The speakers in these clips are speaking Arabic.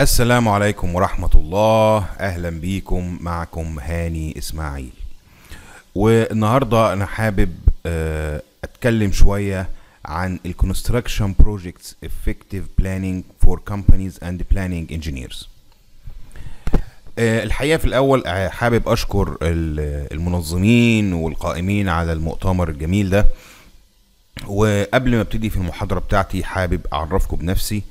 السلام عليكم ورحمة الله أهلا بيكم معكم هاني إسماعيل والنهاردة أنا حابب آه، أتكلم شوية عن الـ Construction Projects Effective Planning for Companies and Planning Engineers آه، الحقيقة في الأول آه، حابب أشكر المنظمين والقائمين على المؤتمر الجميل ده وقبل ما ابتدي في المحاضرة بتاعتي حابب أعرفكم بنفسي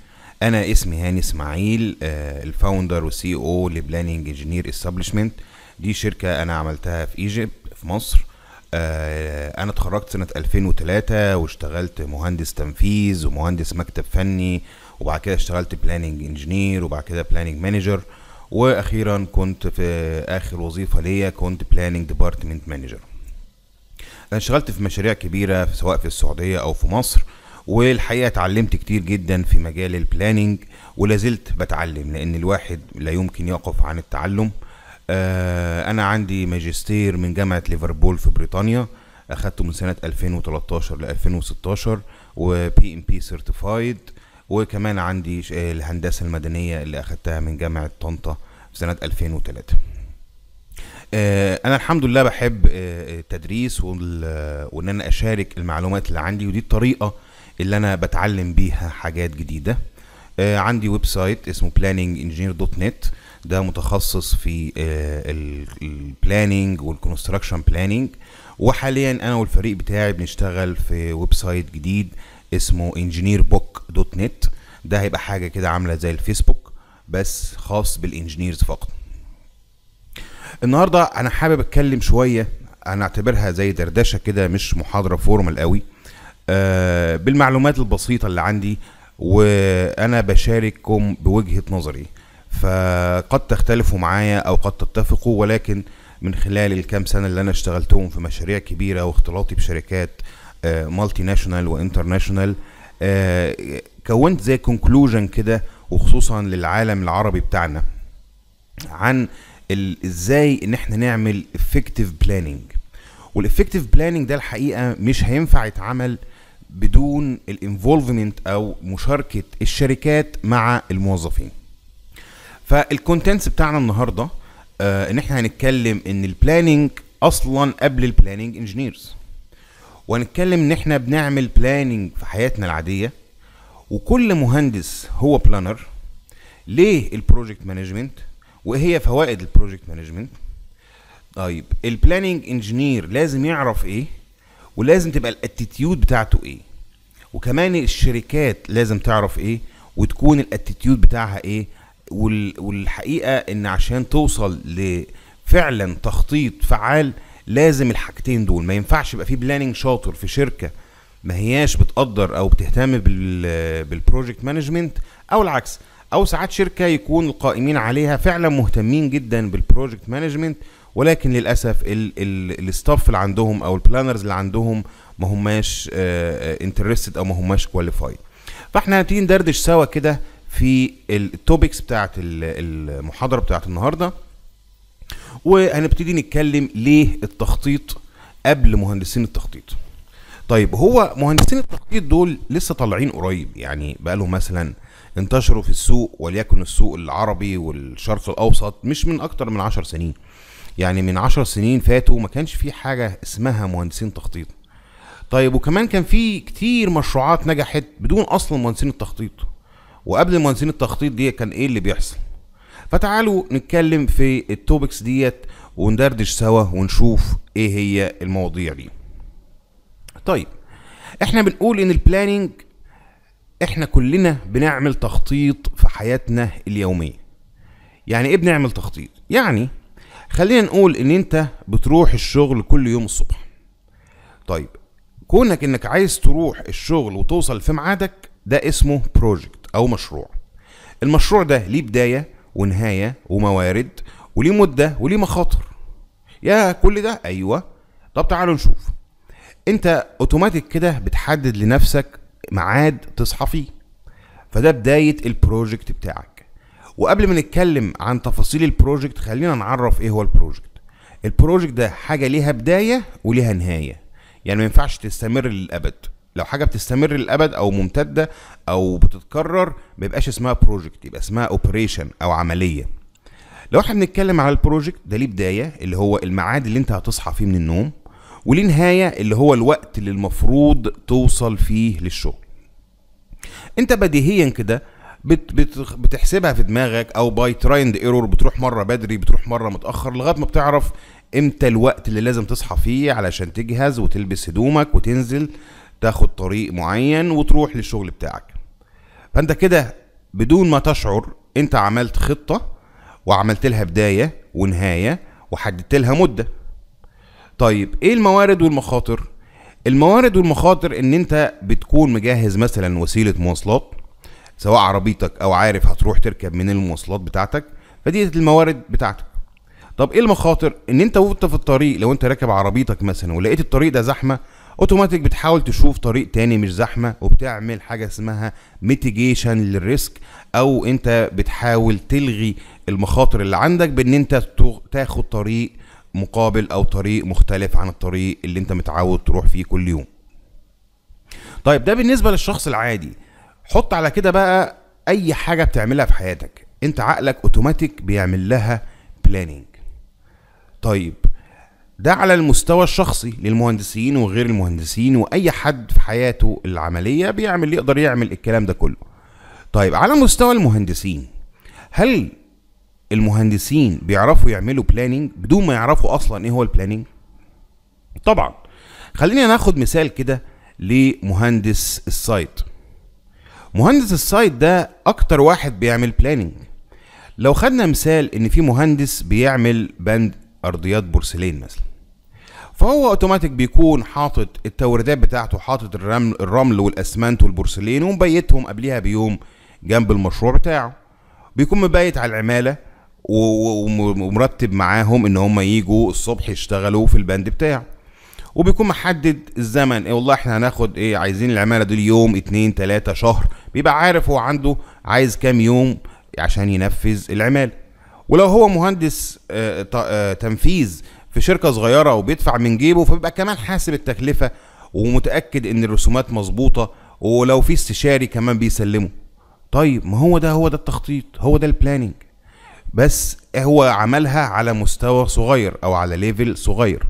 انا اسمي هاني اسماعيل آه، الفاوندر والسي او e لبلاننج انجينير استابلشمنت دي شركه انا عملتها في ايجيبت في مصر آه، انا اتخرجت سنه 2003 واشتغلت مهندس تنفيذ ومهندس مكتب فني وبعد كده اشتغلت بلاننج انجينير وبعد كده بلاننج مانجر واخيرا كنت في اخر وظيفه ليا كنت بلاننج ديبارتمنت مانجر انا اشتغلت في مشاريع كبيره سواء في السعوديه او في مصر والحقيقه اتعلمت كتير جدا في مجال البلاننج ولا زلت بتعلم لان الواحد لا يمكن يقف عن التعلم آه، انا عندي ماجستير من جامعه ليفربول في بريطانيا اخدته من سنه 2013 ل 2016 وبي ام بي سيرتيفايد وكمان عندي آه، الهندسه المدنيه اللي اخدتها من جامعه طنطا في سنه 2003 آه، انا الحمد لله بحب التدريس وان انا اشارك المعلومات اللي عندي ودي الطريقه اللي انا بتعلم بيها حاجات جديده آه، عندي ويب سايت اسمه planningengineer.net ده متخصص في البلاننج والكونستراكشن بلاننج وحاليا انا والفريق بتاعي بنشتغل في ويب سايت جديد اسمه engineerbook.net ده هيبقى حاجه كده عامله زي الفيسبوك بس خاص بالانجينيرز فقط النهارده انا حابب اتكلم شويه انا اعتبرها زي دردشه كده مش محاضره فورمال قوي آه، بالمعلومات البسيطة اللي عندي وأنا بشارككم بوجهة نظري فقد تختلفوا معايا أو قد تتفقوا ولكن من خلال الكام سنة اللي أنا اشتغلتهم في مشاريع كبيرة واختلاطي بشركات مالتي ناشونال وانترناشونال كونت زي كونكلوجن كده وخصوصا للعالم العربي بتاعنا عن ازاي ان احنا نعمل effective planning والافكتيف بلاننج ده الحقيقه مش هينفع يتعمل آه بدون الانفولفمنت او مشاركه الشركات مع الموظفين فالكونتنتس بتاعنا النهارده آه، ان احنا هنتكلم ان البلاننج اصلا قبل البلاننج انجينيرز وهنتكلم ان احنا بنعمل بلاننج في حياتنا العاديه وكل مهندس هو بلانر ليه البروجكت مانجمنت وايه هي فوائد البروجكت مانجمنت طيب البلاننج انجينير لازم يعرف ايه ولازم تبقى الاتيتيود بتاعته ايه وكمان الشركات لازم تعرف ايه وتكون الاتيتيود بتاعها ايه والحقيقه ان عشان توصل لفعلا تخطيط فعال لازم الحاجتين دول ما ينفعش يبقى في بلاننج شاطر في شركه ما هياش بتقدر او بتهتم بالبروجكت مانجمنت او العكس او ساعات شركه يكون القائمين عليها فعلا مهتمين جدا بالبروجكت مانجمنت ولكن للاسف الستاف اللي عندهم او البلانرز اللي عندهم ما هماش انترستد آه، آه، او ما هماش كواليفايد فاحنا هنبتدي ندردش سوا كده في التوبكس بتاعت المحاضره بتاعت النهارده وهنبتدي نتكلم ليه التخطيط قبل مهندسين التخطيط طيب هو مهندسين التخطيط دول لسه طالعين قريب يعني بقالهم مثلا انتشروا في السوق وليكن السوق العربي والشرق الاوسط مش من اكتر من عشر سنين يعني من عشر سنين فاتوا ما كانش في حاجه اسمها مهندسين تخطيط طيب وكمان كان في كتير مشروعات نجحت بدون اصلا مهندسين التخطيط وقبل مهندسين التخطيط دي كان ايه اللي بيحصل فتعالوا نتكلم في التوبكس ديت وندردش سوا ونشوف ايه هي المواضيع دي طيب احنا بنقول ان البلاننج احنا كلنا بنعمل تخطيط في حياتنا اليوميه يعني ايه بنعمل تخطيط يعني خلينا نقول ان انت بتروح الشغل كل يوم الصبح طيب كونك انك عايز تروح الشغل وتوصل في ميعادك ده اسمه بروجكت او مشروع المشروع ده ليه بدايه ونهايه وموارد وليه مده وليه مخاطر يا كل ده ايوه طب تعالوا نشوف انت اوتوماتيك كده بتحدد لنفسك ميعاد تصحى فيه فده بدايه البروجكت بتاعك وقبل ما نتكلم عن تفاصيل البروجكت خلينا نعرف ايه هو البروجكت البروجكت ده حاجه ليها بدايه وليها نهايه يعني ما ينفعش تستمر للابد لو حاجه بتستمر للابد او ممتده او بتتكرر ما يبقاش اسمها بروجكت يبقى اسمها اوبريشن او عمليه لو احنا بنتكلم على البروجكت ده ليه بدايه اللي هو الميعاد اللي انت هتصحى فيه من النوم وليه نهايه اللي هو الوقت اللي المفروض توصل فيه للشغل انت بديهيا كده بت بت بتحسبها في دماغك او باي تريند ايرور بتروح مره بدري بتروح مره متاخر لغايه ما بتعرف امتى الوقت اللي لازم تصحى فيه علشان تجهز وتلبس هدومك وتنزل تاخد طريق معين وتروح للشغل بتاعك فانت كده بدون ما تشعر انت عملت خطه وعملت لها بدايه ونهايه وحددت لها مده طيب ايه الموارد والمخاطر الموارد والمخاطر ان انت بتكون مجهز مثلا وسيله مواصلات سواء عربيتك او عارف هتروح تركب من المواصلات بتاعتك فدي الموارد بتاعتك طب ايه المخاطر ان انت وانت في الطريق لو انت راكب عربيتك مثلا ولقيت الطريق ده زحمه اوتوماتيك بتحاول تشوف طريق تاني مش زحمه وبتعمل حاجه اسمها ميتيجيشن للريسك او انت بتحاول تلغي المخاطر اللي عندك بان انت تاخد طريق مقابل او طريق مختلف عن الطريق اللي انت متعود تروح فيه كل يوم طيب ده بالنسبه للشخص العادي حط على كده بقى اي حاجه بتعملها في حياتك انت عقلك اوتوماتيك بيعمل لها بلاننج طيب ده على المستوى الشخصي للمهندسين وغير المهندسين واي حد في حياته العمليه بيعمل يقدر يعمل الكلام ده كله طيب على مستوى المهندسين هل المهندسين بيعرفوا يعملوا بلاننج بدون ما يعرفوا اصلا ايه هو البلاننج طبعا خلينا ناخد مثال كده لمهندس السايت مهندس السايت ده اكتر واحد بيعمل بلاننج لو خدنا مثال ان في مهندس بيعمل بند ارضيات بورسلين مثلا فهو اوتوماتيك بيكون حاطط التوريدات بتاعته حاطط الرمل الرمل والاسمنت والبورسلين ومبيتهم قبليها بيوم جنب المشروع بتاعه بيكون مبيت على العماله ومرتب معاهم ان هم يجوا الصبح يشتغلوا في البند بتاعه وبيكون محدد الزمن إيه والله احنا هناخد ايه عايزين العماله دول يوم اتنين تلاته شهر بيبقى عارف هو عنده عايز كام يوم عشان ينفذ العماله ولو هو مهندس آه، آه، تنفيذ في شركه صغيره وبيدفع من جيبه فبيبقى كمان حاسب التكلفه ومتاكد ان الرسومات مظبوطه ولو في استشاري كمان بيسلمه طيب ما هو ده هو ده التخطيط هو ده البلاننج بس هو عملها على مستوى صغير او على ليفل صغير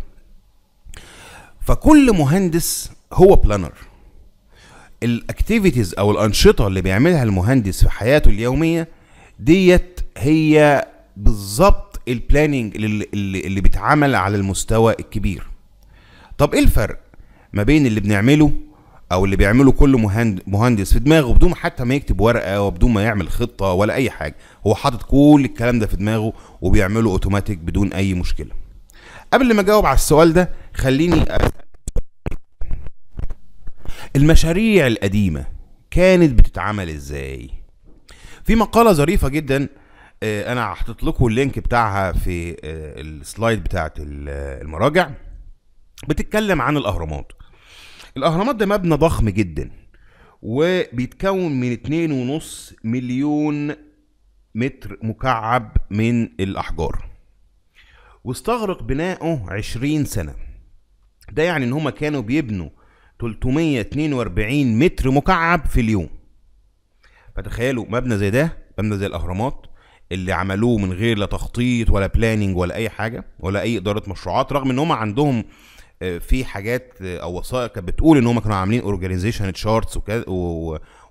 فكل مهندس هو بلانر الاكتيفيتيز او الانشطه اللي بيعملها المهندس في حياته اليوميه ديت هي بالظبط البلاننج اللي, اللي بيتعمل على المستوى الكبير طب ايه الفرق ما بين اللي بنعمله او اللي بيعمله كل مهندس في دماغه بدون حتى ما يكتب ورقه وبدون ما يعمل خطه ولا اي حاجه هو حاطط كل الكلام ده في دماغه وبيعمله اوتوماتيك بدون اي مشكله قبل ما اجاوب على السؤال ده خليني المشاريع القديمة كانت بتتعمل ازاي في مقالة ظريفة جدا آه، انا هحط لكم اللينك بتاعها في آه، السلايد بتاعت آه، المراجع بتتكلم عن الاهرامات الاهرامات ده مبنى ضخم جدا وبيتكون من 2.5 مليون متر مكعب من الاحجار واستغرق بناؤه 20 سنه ده يعني ان هما كانوا بيبنوا 342 متر مكعب في اليوم فتخيلوا مبنى زي ده مبنى زي الاهرامات اللي عملوه من غير لا تخطيط ولا بلاننج ولا اي حاجه ولا اي اداره مشروعات رغم ان هم عندهم آه، في حاجات آه، او وثائق كانت بتقول ان هم كانوا عاملين اورجانيزيشن تشارتس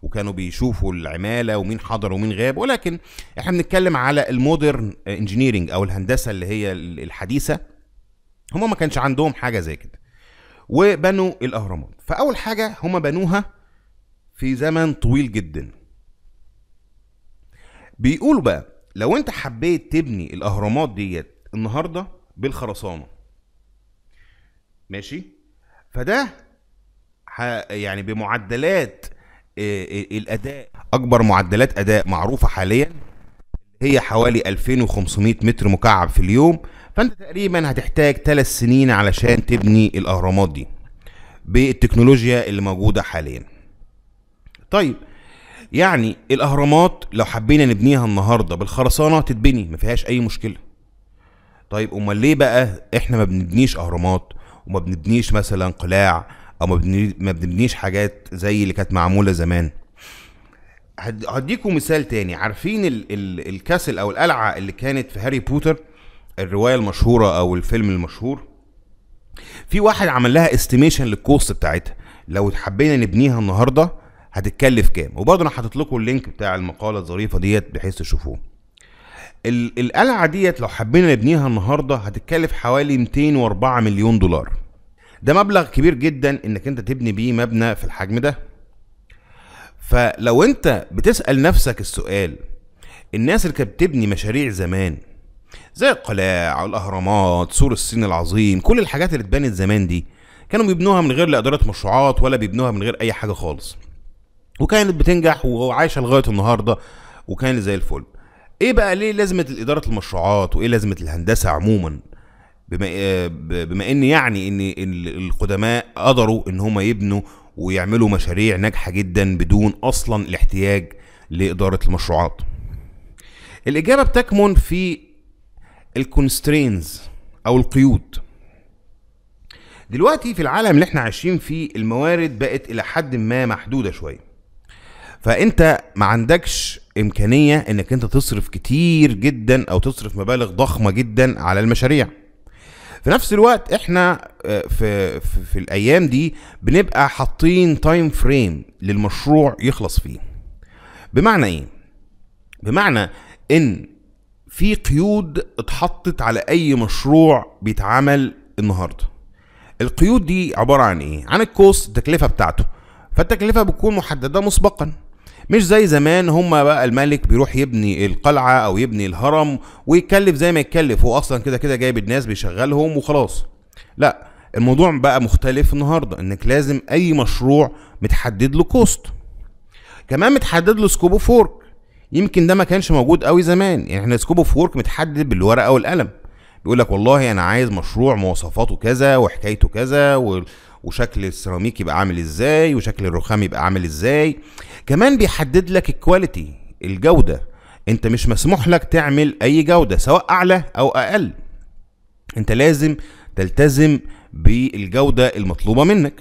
وكانوا بيشوفوا العماله ومين حضر ومين غاب ولكن احنا بنتكلم على المودرن انجينيرنج او الهندسه اللي هي الحديثه هم ما كانش عندهم حاجه زي كده وبنوا الاهرامات فاول حاجه هما بنوها في زمن طويل جدا بيقولوا بقى لو انت حبيت تبني الاهرامات ديت النهارده بالخرسانه ماشي فده يعني بمعدلات آه، آه، الاداء اكبر معدلات اداء معروفه حاليا هي حوالي 2500 متر مكعب في اليوم فانت تقريبا هتحتاج ثلاث سنين علشان تبني الاهرامات دي بالتكنولوجيا اللي موجوده حاليا طيب يعني الاهرامات لو حبينا نبنيها النهارده بالخرسانه تتبني ما فيهاش اي مشكله طيب امال ليه بقى احنا ما بنبنيش اهرامات وما بنبنيش مثلا قلاع او ما بنبنيش حاجات زي اللي كانت معموله زمان هديكم مثال تاني عارفين الكاسل او القلعه اللي كانت في هاري بوتر الروايه المشهوره او الفيلم المشهور في واحد عمل لها استيميشن للكوست بتاعتها لو حبينا نبنيها النهارده هتتكلف كام وبرضه انا حاطط لكم اللينك بتاع المقاله الظريفه ديت بحيث تشوفوه القلعه ديت لو حبينا نبنيها النهارده هتتكلف حوالي 204 مليون دولار ده مبلغ كبير جدا انك انت تبني بيه مبنى في الحجم ده فلو انت بتسال نفسك السؤال الناس اللي كانت بتبني مشاريع زمان زي القلاع والاهرامات سور الصين العظيم كل الحاجات اللي اتبنت زمان دي كانوا بيبنوها من غير لا اداره مشروعات ولا بيبنوها من غير اي حاجه خالص وكانت بتنجح وعايشه لغايه النهارده وكان زي الفل ايه بقى ليه لازمه اداره المشروعات وايه لازمه الهندسه عموما بما آه، بما ان يعني ان القدماء قدروا ان هم يبنوا ويعملوا مشاريع ناجحه جدا بدون اصلا الاحتياج لاداره المشروعات الاجابه بتكمن في الكونسترينز او القيود دلوقتي في العالم اللي احنا عايشين فيه الموارد بقت الى حد ما محدوده شويه فانت ما عندكش امكانيه انك انت تصرف كتير جدا او تصرف مبالغ ضخمه جدا على المشاريع في نفس الوقت احنا آه، في, في, في الايام دي بنبقى حاطين تايم فريم للمشروع يخلص فيه بمعنى ايه بمعنى ان في قيود اتحطت على اي مشروع بيتعمل النهارده القيود دي عباره عن ايه عن الكوست التكلفه بتاعته فالتكلفه بتكون محدده مسبقا مش زي زمان هما بقى الملك بيروح يبني القلعه او يبني الهرم ويكلف زي ما يتكلف هو اصلا كده كده جايب الناس بيشغلهم وخلاص لا الموضوع بقى مختلف النهارده انك لازم اي مشروع متحدد له كوست كمان متحدد له سكوب فورك يمكن ده ما كانش موجود قوي زمان يعني احنا سكوب اوف وورك متحدد بالورقه والقلم بيقول لك والله انا عايز مشروع مواصفاته كذا وحكايته كذا و... وشكل السيراميك يبقى عامل ازاي وشكل الرخام يبقى عامل ازاي كمان بيحدد لك الكواليتي الجوده انت مش مسموح لك تعمل اي جوده سواء اعلى او اقل انت لازم تلتزم بالجوده المطلوبه منك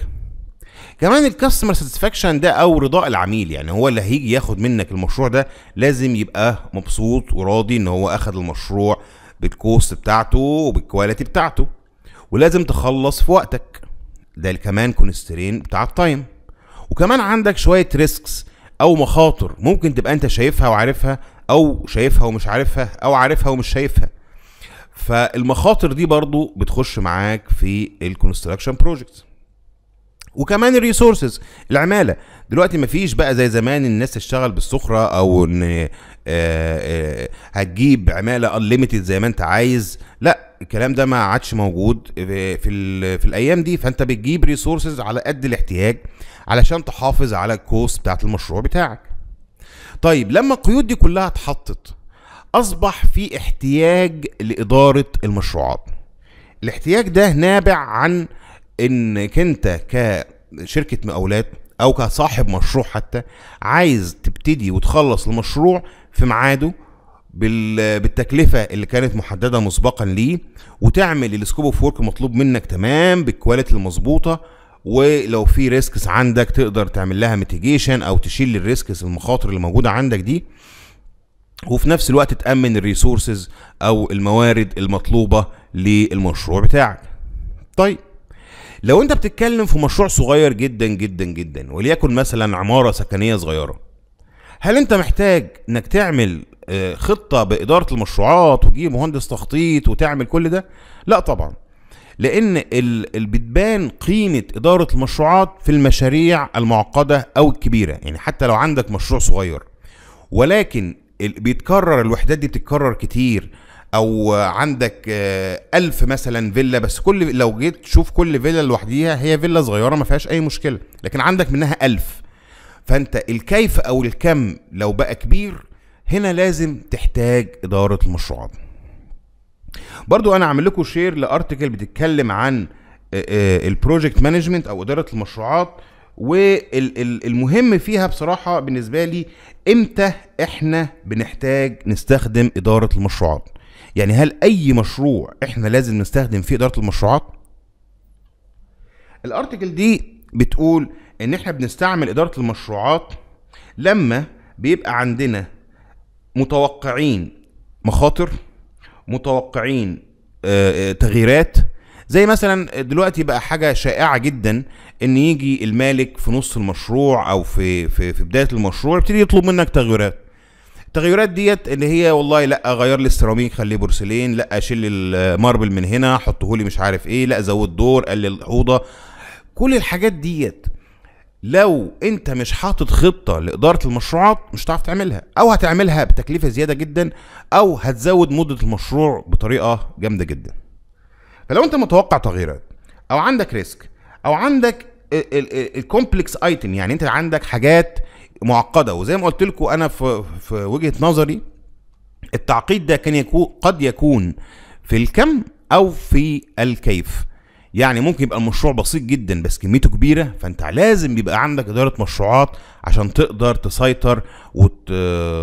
كمان الكاستمر ساتسفاكشن ده او رضاء العميل يعني هو اللي هيجي ياخد منك المشروع ده لازم يبقى مبسوط وراضي ان هو اخد المشروع بالكوست بتاعته وبالكواليتي بتاعته ولازم تخلص في وقتك ده كمان كونسترين بتاع التايم وكمان عندك شويه ريسكس او مخاطر ممكن تبقى انت شايفها وعارفها او شايفها ومش عارفها او عارفها ومش شايفها فالمخاطر دي برضو بتخش معاك في الكونستراكشن بروجكت وكمان الريسورسز العماله دلوقتي مفيش بقى زي زمان الناس تشتغل بالسخره او ان آه، آه، هتجيب عماله انليمتد زي ما انت عايز لا الكلام ده ما عادش موجود في في الايام دي فانت بتجيب ريسورسز على قد الاحتياج علشان تحافظ على الكوست بتاعت المشروع بتاعك طيب لما القيود دي كلها اتحطت اصبح في احتياج لاداره المشروعات الاحتياج ده نابع عن انك انت كشركه مقاولات او كصاحب مشروع حتى عايز تبتدي وتخلص المشروع في ميعاده بالتكلفه اللي كانت محدده مسبقا ليه وتعمل السكوب اوف ورك مطلوب منك تمام بالكواليتي المظبوطه ولو في ريسكس عندك تقدر تعمل لها ميتيجيشن او تشيل الريسكس المخاطر اللي موجوده عندك دي وفي نفس الوقت تامن الريسورسز او الموارد المطلوبه للمشروع بتاعك طيب لو انت بتتكلم في مشروع صغير جدا جدا جدا وليكن مثلا عماره سكنيه صغيره هل انت محتاج انك تعمل آه، خطه باداره المشروعات وتجيب مهندس تخطيط وتعمل كل ده لا طبعا لان بتبان قيمه اداره المشروعات في المشاريع المعقده او الكبيره يعني حتى لو عندك مشروع صغير ولكن بيتكرر الوحدات دي بتتكرر كتير او عندك آه، ألف مثلا فيلا بس كل لو جيت تشوف كل فيلا لوحديها هي فيلا صغيره ما فيهاش اي مشكله لكن عندك منها ألف فانت الكيف او الكم لو بقى كبير هنا لازم تحتاج اداره المشروعات برضو انا عامل لكم شير لارتكل بتتكلم عن آه، آه، البروجكت مانجمنت او اداره المشروعات والمهم فيها بصراحه بالنسبه لي امتى احنا بنحتاج نستخدم اداره المشروعات يعني هل اي مشروع احنا لازم نستخدم فيه اداره المشروعات الارتكل دي بتقول ان احنا بنستعمل اداره المشروعات لما بيبقى عندنا متوقعين مخاطر متوقعين آه، آه، تغييرات زي مثلا دلوقتي بقى حاجه شائعه جدا ان يجي المالك في نص المشروع او في في, في بدايه المشروع يبتدي يطلب منك تغييرات التغيرات ديت اللي هي والله لا غير لي السيراميك خليه بورسلين لا اشيل الماربل من هنا حطه لي مش عارف ايه لا زود دور قلل الاوضه كل الحاجات ديت لو انت مش حاطط خطه لاداره المشروعات مش هتعرف تعملها او هتعملها بتكلفه زياده جدا او هتزود مده المشروع بطريقه جامده جدا فلو انت متوقع تغييرات او عندك ريسك او عندك الكومبلكس ايتم يعني انت عندك حاجات معقده وزي ما قلت لكم انا في في وجهه نظري التعقيد ده كان يكون قد يكون في الكم او في الكيف يعني ممكن يبقى المشروع بسيط جدا بس كميته كبيره فانت لازم يبقى عندك اداره مشروعات عشان تقدر تسيطر وت...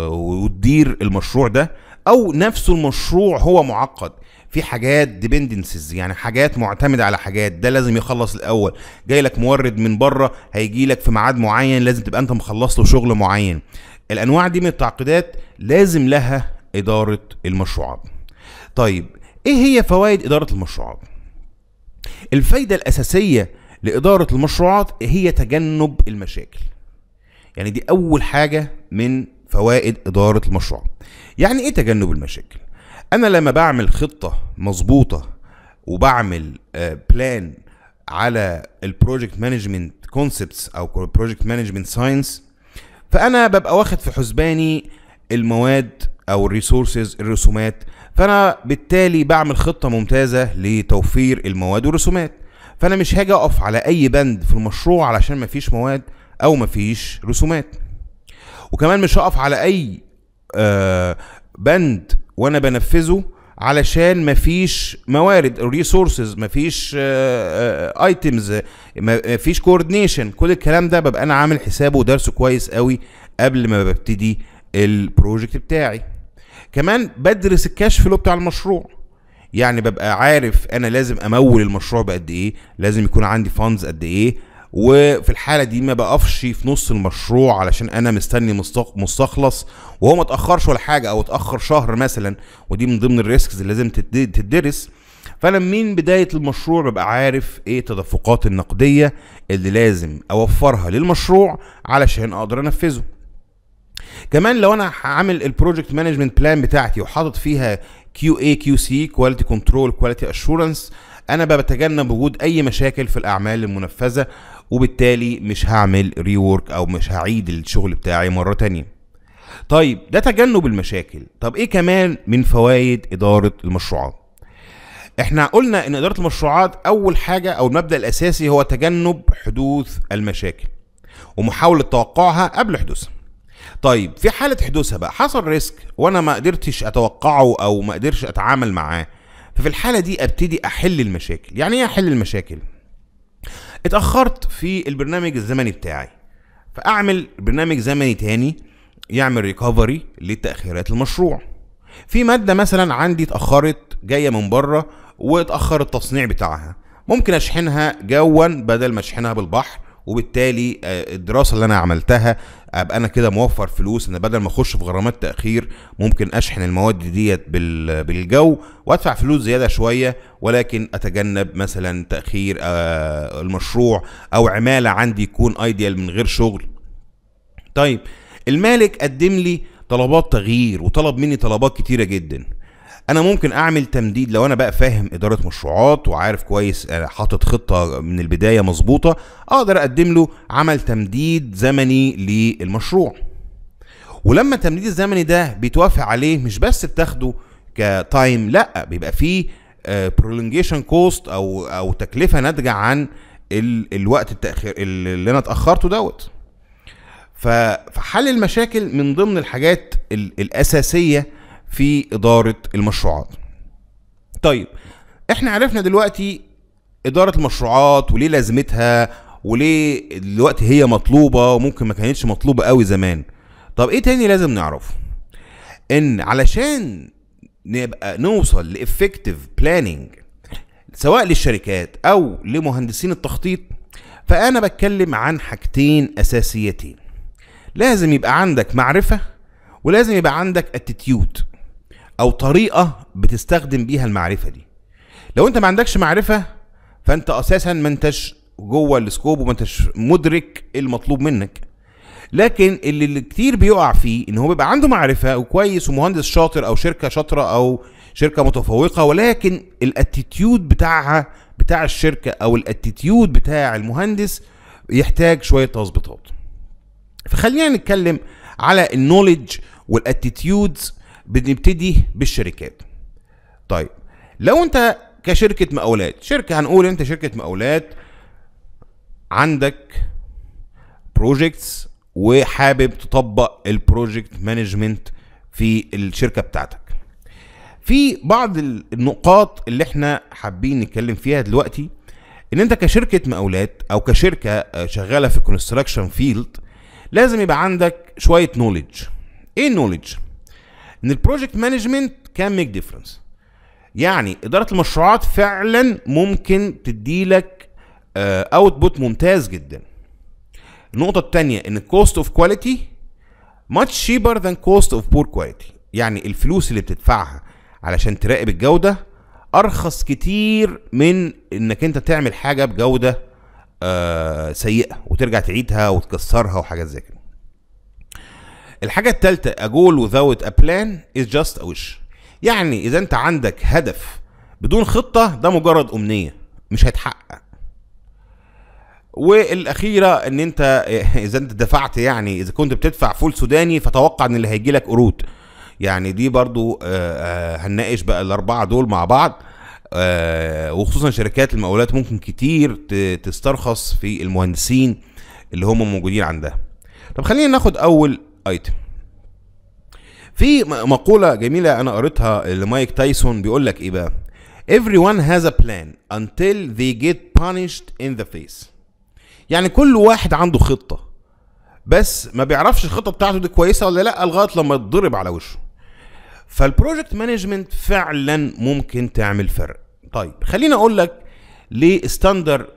وتدير المشروع ده او نفسه المشروع هو معقد في حاجات ديبندنسز يعني حاجات معتمده على حاجات ده لازم يخلص الاول جاي لك مورد من بره هيجي لك في ميعاد معين لازم تبقى انت مخلص له شغل معين الانواع دي من التعقيدات لازم لها اداره المشروعات طيب ايه هي فوائد اداره المشروعات الفايده الاساسيه لاداره المشروعات هي تجنب المشاكل يعني دي اول حاجه من فوائد اداره المشروع يعني ايه تجنب المشاكل انا لما بعمل خطه مظبوطه وبعمل بلان آه، على البروجكت مانجمنت كونسبتس او البروجكت مانجمنت ساينس فانا ببقى واخد في حسباني المواد او الريسورسز الرسومات فانا بالتالي بعمل خطه ممتازه لتوفير المواد والرسومات فانا مش هاجي اقف على اي بند في المشروع علشان مفيش مواد او مفيش رسومات وكمان مش هقف على اي بند آه، وانا بنفذه علشان مفيش موارد ريسورسز مفيش ايتمز آه، آه، مفيش كوردنيشن كل الكلام ده ببقى انا عامل حسابه ودرسه كويس قوي قبل ما ببتدي البروجكت بتاعي كمان بدرس الكاش فلو بتاع المشروع يعني ببقى عارف انا لازم امول المشروع بقد ايه لازم يكون عندي فاندز قد ايه وفي الحاله دي ما بقفش في نص المشروع علشان انا مستني مستخلص وهو ما اتاخرش ولا حاجه او اتاخر شهر مثلا ودي من ضمن الريسكس اللي لازم تدرس فانا من بدايه المشروع ببقى عارف ايه التدفقات النقديه اللي لازم اوفرها للمشروع علشان اقدر انفذه كمان لو انا عامل البروجكت مانجمنت بلان بتاعتي وحاطط فيها كيو اي كيو سي كواليتي كنترول كواليتي اشورنس انا بتجنب وجود اي مشاكل في الاعمال المنفذه وبالتالي مش هعمل ريورك او مش هعيد الشغل بتاعي مره تانية طيب ده تجنب المشاكل طب ايه كمان من فوائد اداره المشروعات احنا قلنا ان اداره المشروعات اول حاجه او المبدا الاساسي هو تجنب حدوث المشاكل ومحاوله توقعها قبل حدوثها طيب في حاله حدوثها بقى حصل ريسك وانا ما قدرتش اتوقعه او ما قدرتش اتعامل معاه ففي الحاله دي ابتدي احل المشاكل يعني ايه احل المشاكل اتاخرت في البرنامج الزمني بتاعي فاعمل برنامج زمني تاني يعمل ريكفري لتاخيرات المشروع في ماده مثلا عندي اتاخرت جايه من بره واتاخر التصنيع بتاعها ممكن اشحنها جوا بدل ما اشحنها بالبحر وبالتالي آه، الدراسه اللي انا عملتها ابقى انا كده موفر فلوس ان بدل ما اخش في غرامات تاخير ممكن اشحن المواد ديت بالجو وادفع فلوس زياده شويه ولكن اتجنب مثلا تاخير آه، المشروع او عماله عندي يكون ايديال من غير شغل طيب المالك قدم لي طلبات تغيير وطلب مني طلبات كتيره جدا انا ممكن اعمل تمديد لو انا بقى فاهم اداره مشروعات وعارف كويس آه، حاطط خطه من البدايه مظبوطه اقدر اقدم له عمل تمديد زمني للمشروع ولما التمديد الزمني ده بيتوافق عليه مش بس بتاخده كتايم لا بيبقى فيه برولونجيشن آه، كوست او او تكلفه ناتجه عن الوقت التاخير اللي انا اتاخرته دوت فحل المشاكل من ضمن الحاجات الاساسيه في إدارة المشروعات طيب احنا عرفنا دلوقتي إدارة المشروعات وليه لازمتها وليه دلوقتي هي مطلوبة وممكن ما كانتش مطلوبة قوي زمان طب ايه تاني لازم نعرفه ان علشان نبقى نوصل لإفكتيف بلاننج سواء للشركات او لمهندسين التخطيط فانا بتكلم عن حاجتين اساسيتين لازم يبقى عندك معرفه ولازم يبقى عندك اتيتيود او طريقه بتستخدم بيها المعرفه دي لو انت ما عندكش معرفه فانت اساسا ما انتش جوه السكوب وما انتش مدرك إيه المطلوب منك لكن اللي, اللي كتير بيقع فيه ان هو بيبقى عنده معرفه وكويس ومهندس شاطر او شركه شاطره او شركه متفوقه ولكن الاتيتيود بتاعها بتاع الشركه او الاتيتيود بتاع المهندس يحتاج شويه تظبيطات فخلينا نتكلم على النولج والاتيتيودز بنبتدي بالشركات طيب لو انت كشركه مقاولات شركه هنقول انت شركه مقاولات عندك بروجيكتس وحابب تطبق البروجكت مانجمنت في الشركه بتاعتك في بعض النقاط اللي احنا حابين نتكلم فيها دلوقتي ان انت كشركه مقاولات او كشركه آه، شغاله في كونستراكشن فيلد لازم يبقى عندك شويه نوليدج ايه النوليدج ان البروجكت مانجمنت كان ميك ديفرنس يعني اداره المشروعات فعلا ممكن تديلك بوت آه، ممتاز جدا النقطه الثانيه ان الكوست اوف كواليتي ماتش شيبر ذان كوست اوف بور كواليتي يعني الفلوس اللي بتدفعها علشان تراقب الجوده ارخص كتير من انك انت تعمل حاجه بجوده آه، سيئه وترجع تعيدها وتكسرها وحاجات زي كده الحاجة التالتة a goal without a plan is just a wish يعني إذا أنت عندك هدف بدون خطة ده مجرد أمنية مش هيتحقق والأخيرة إن أنت إذا أنت دفعت يعني إذا كنت بتدفع فول سوداني فتوقع إن اللي هيجي لك قروض يعني دي برضو آه، آه، هنناقش بقى الأربعة دول مع بعض آه، وخصوصا شركات المقاولات ممكن كتير تسترخص في المهندسين اللي هم موجودين عندها طب خلينا ناخد أول ايتم في مقوله جميله انا قريتها لمايك تايسون بيقول لك ايه بقى everyone has a plan until they get punished in the face يعني كل واحد عنده خطه بس ما بيعرفش الخطه بتاعته دي كويسه ولا لا لغايه لما يتضرب على وشه فالبروجكت مانجمنت فعلا ممكن تعمل فرق طيب خليني اقول لك ليه ستاندر